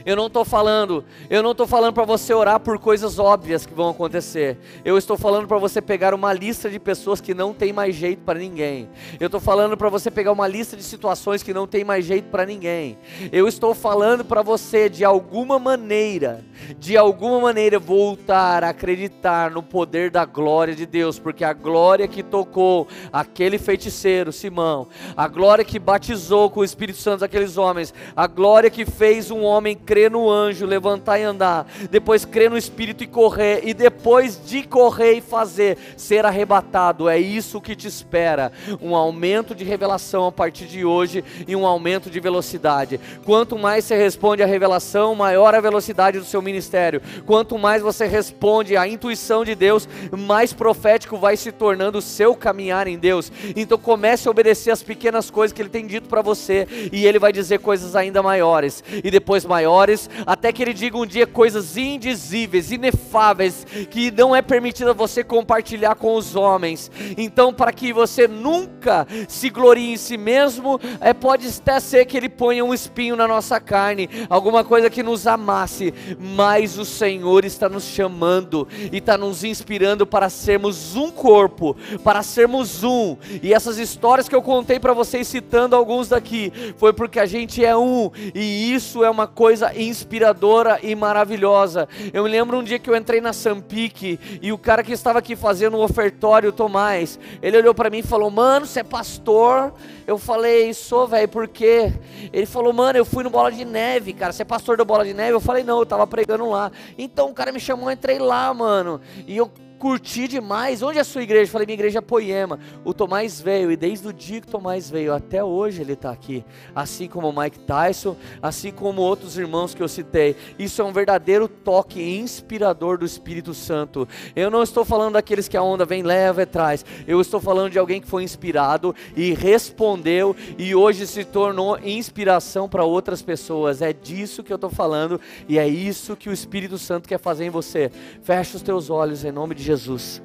Eu não estou falando, eu não estou falando para você orar por coisas óbvias que vão acontecer. Eu estou falando para você pegar uma lista de pessoas que não tem mais jeito para ninguém. Eu estou falando para você pegar uma lista de situações que não tem mais jeito para ninguém. Eu estou falando para você de alguma maneira, de alguma maneira voltar a acreditar no poder da glória de Deus, porque a glória que tocou aquele feiticeiro Simão, a glória que batizou com o Espírito Santo aqueles homens, a glória que fez um homem crer crê no anjo, levantar e andar, depois crer no Espírito e correr, e depois de correr e fazer, ser arrebatado. É isso que te espera. Um aumento de revelação a partir de hoje e um aumento de velocidade. Quanto mais você responde à revelação, maior a velocidade do seu ministério. Quanto mais você responde à intuição de Deus, mais profético vai se tornando o seu caminhar em Deus. Então comece a obedecer as pequenas coisas que Ele tem dito para você, e Ele vai dizer coisas ainda maiores, e depois maiores maiores, até que ele diga um dia coisas indizíveis, inefáveis, que não é permitido a você compartilhar com os homens. Então, para que você nunca se glorie em si mesmo, é, pode até ser que ele ponha um espinho na nossa carne, alguma coisa que nos amasse, mas o Senhor está nos chamando e está nos inspirando para sermos um corpo, para sermos um. E essas histórias que eu contei para vocês, citando alguns daqui, foi porque a gente é um, e isso é uma coisa inspiradora e maravilhosa. Eu me lembro um dia que eu entrei na Sampic e o cara que estava aqui fazendo o ofertório, o Tomás, ele olhou para mim e falou: Mano, você é pastor? Eu falei: Sou, velho, por quê? Ele falou: Mano, eu fui no Bola de Neve, cara, você é pastor do Bola de Neve? Eu falei: Não, eu tava pregando lá. Então o cara me chamou, eu entrei lá, mano. E eu curti demais. Onde é a sua igreja? falei, minha igreja é Poema. O Tomás veio, e desde o dia que o Tomás veio, até hoje ele está aqui. Assim como o Mike Tyson, assim como outros irmãos que eu citei. Isso é um verdadeiro toque inspirador do Espírito Santo. Eu não estou falando daqueles que a onda vem, leva e traz. Eu estou falando de alguém que foi inspirado e respondeu e hoje se tornou inspiração para outras pessoas. É disso que eu estou falando e é isso que o Espírito Santo quer fazer em você. Fecha os teus olhos em nome de Jesus.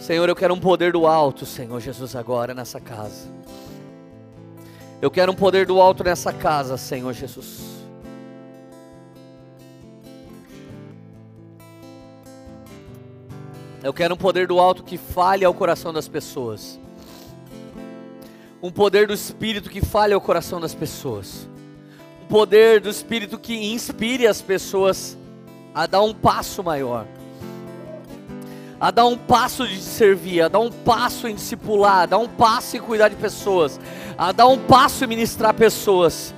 Senhor, eu quero um poder do alto, Senhor Jesus, agora nessa casa. Eu quero um poder do alto nessa casa, Senhor Jesus. Eu quero um poder do alto que fale ao coração das pessoas. Um poder do Espírito que fale ao coração das pessoas poder do Espírito que inspire as pessoas a dar um passo maior, a dar um passo de servir, a dar um passo em discipular, a dar um passo em cuidar de pessoas, a dar um passo em ministrar pessoas.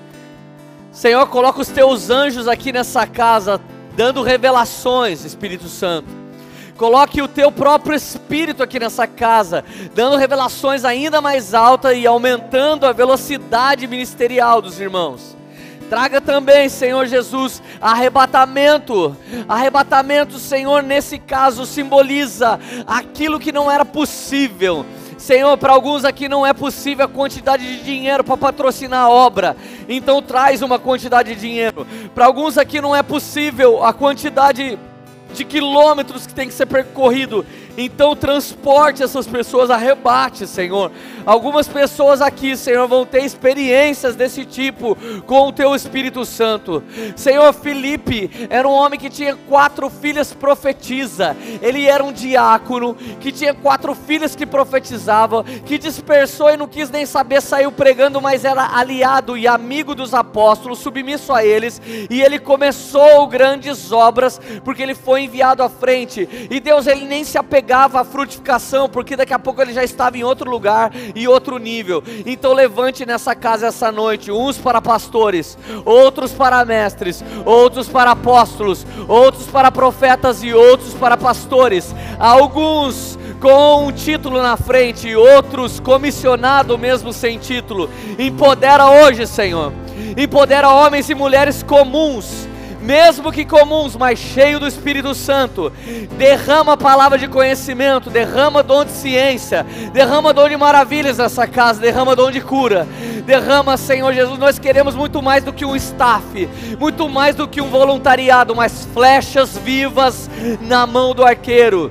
Senhor, coloca os teus anjos aqui nessa casa, dando revelações, Espírito Santo. Coloque o teu próprio espírito aqui nessa casa, dando revelações ainda mais altas e aumentando a velocidade ministerial dos irmãos. Traga também, Senhor Jesus, arrebatamento. Arrebatamento, Senhor, nesse caso simboliza aquilo que não era possível. Senhor, para alguns aqui não é possível a quantidade de dinheiro para patrocinar a obra, então traz uma quantidade de dinheiro. Para alguns aqui não é possível a quantidade de quilômetros que tem que ser percorrido, então transporte essas pessoas arrebate, Senhor. Algumas pessoas aqui, Senhor, vão ter experiências desse tipo com o teu Espírito Santo. Senhor, Felipe era um homem que tinha quatro filhas profetiza. Ele era um diácono que tinha quatro filhas que profetizavam, que dispersou e não quis nem saber, saiu pregando, mas era aliado e amigo dos apóstolos, submisso a eles, e ele começou grandes obras porque ele foi enviado à frente. E Deus ele nem se apegou pegava a frutificação, porque daqui a pouco ele já estava em outro lugar e outro nível. Então levante nessa casa essa noite, uns para pastores, outros para mestres, outros para apóstolos, outros para profetas e outros para pastores. Alguns com um título na frente e outros comissionado mesmo sem título. Empodera hoje, Senhor. Empodera homens e mulheres comuns mesmo que comuns, mas cheio do Espírito Santo. Derrama a palavra de conhecimento, derrama dom de ciência, derrama dom de maravilhas nessa casa, derrama dom de cura. Derrama, Senhor Jesus, nós queremos muito mais do que um staff, muito mais do que um voluntariado, mas flechas vivas na mão do arqueiro.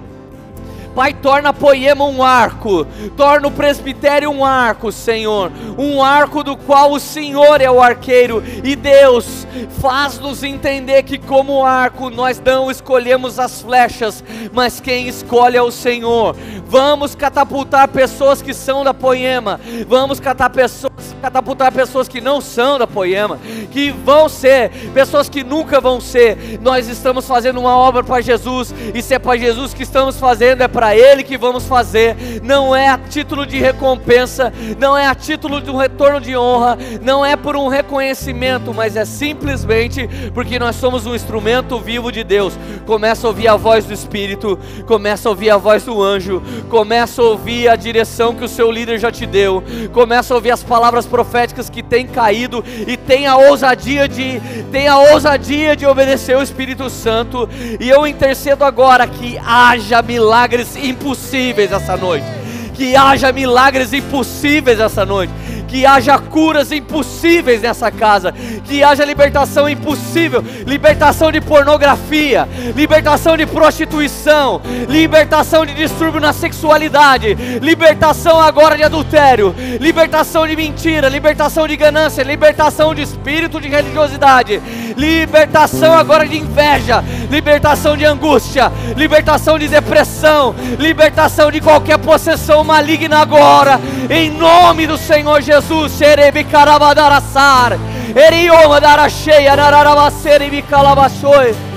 Pai, torna a poema um arco, torna o presbitério um arco, Senhor, um arco do qual o Senhor é o arqueiro, e Deus, faz-nos entender que, como arco, nós não escolhemos as flechas, mas quem escolhe é o Senhor. Vamos catapultar pessoas que são da poema, vamos catapultar pessoas que não são da poema, que vão ser, pessoas que nunca vão ser. Nós estamos fazendo uma obra para Jesus, e se é para Jesus que estamos fazendo, é para para Ele que vamos fazer, não é a título de recompensa, não é a título de um retorno de honra, não é por um reconhecimento, mas é simplesmente porque nós somos um instrumento vivo de Deus. Começa a ouvir a voz do Espírito, começa a ouvir a voz do anjo, começa a ouvir a direção que o seu líder já te deu, começa a ouvir as palavras proféticas que têm caído e tem a ousadia de tem a ousadia de obedecer o Espírito Santo. E eu intercedo agora que haja milagres impossíveis essa noite. Que haja milagres impossíveis essa noite que haja curas impossíveis nessa casa, que haja libertação impossível, libertação de pornografia, libertação de prostituição, libertação de distúrbio na sexualidade, libertação agora de adultério, libertação de mentira, libertação de ganância, libertação de espírito de religiosidade, libertação agora de inveja, libertação de angústia, libertação de depressão, libertação de qualquer possessão maligna agora, em nome do Senhor Jesus. Jesus, Erebe Caramadarassar, Erioma Darasheia, Nararabacere e Micalabachoi.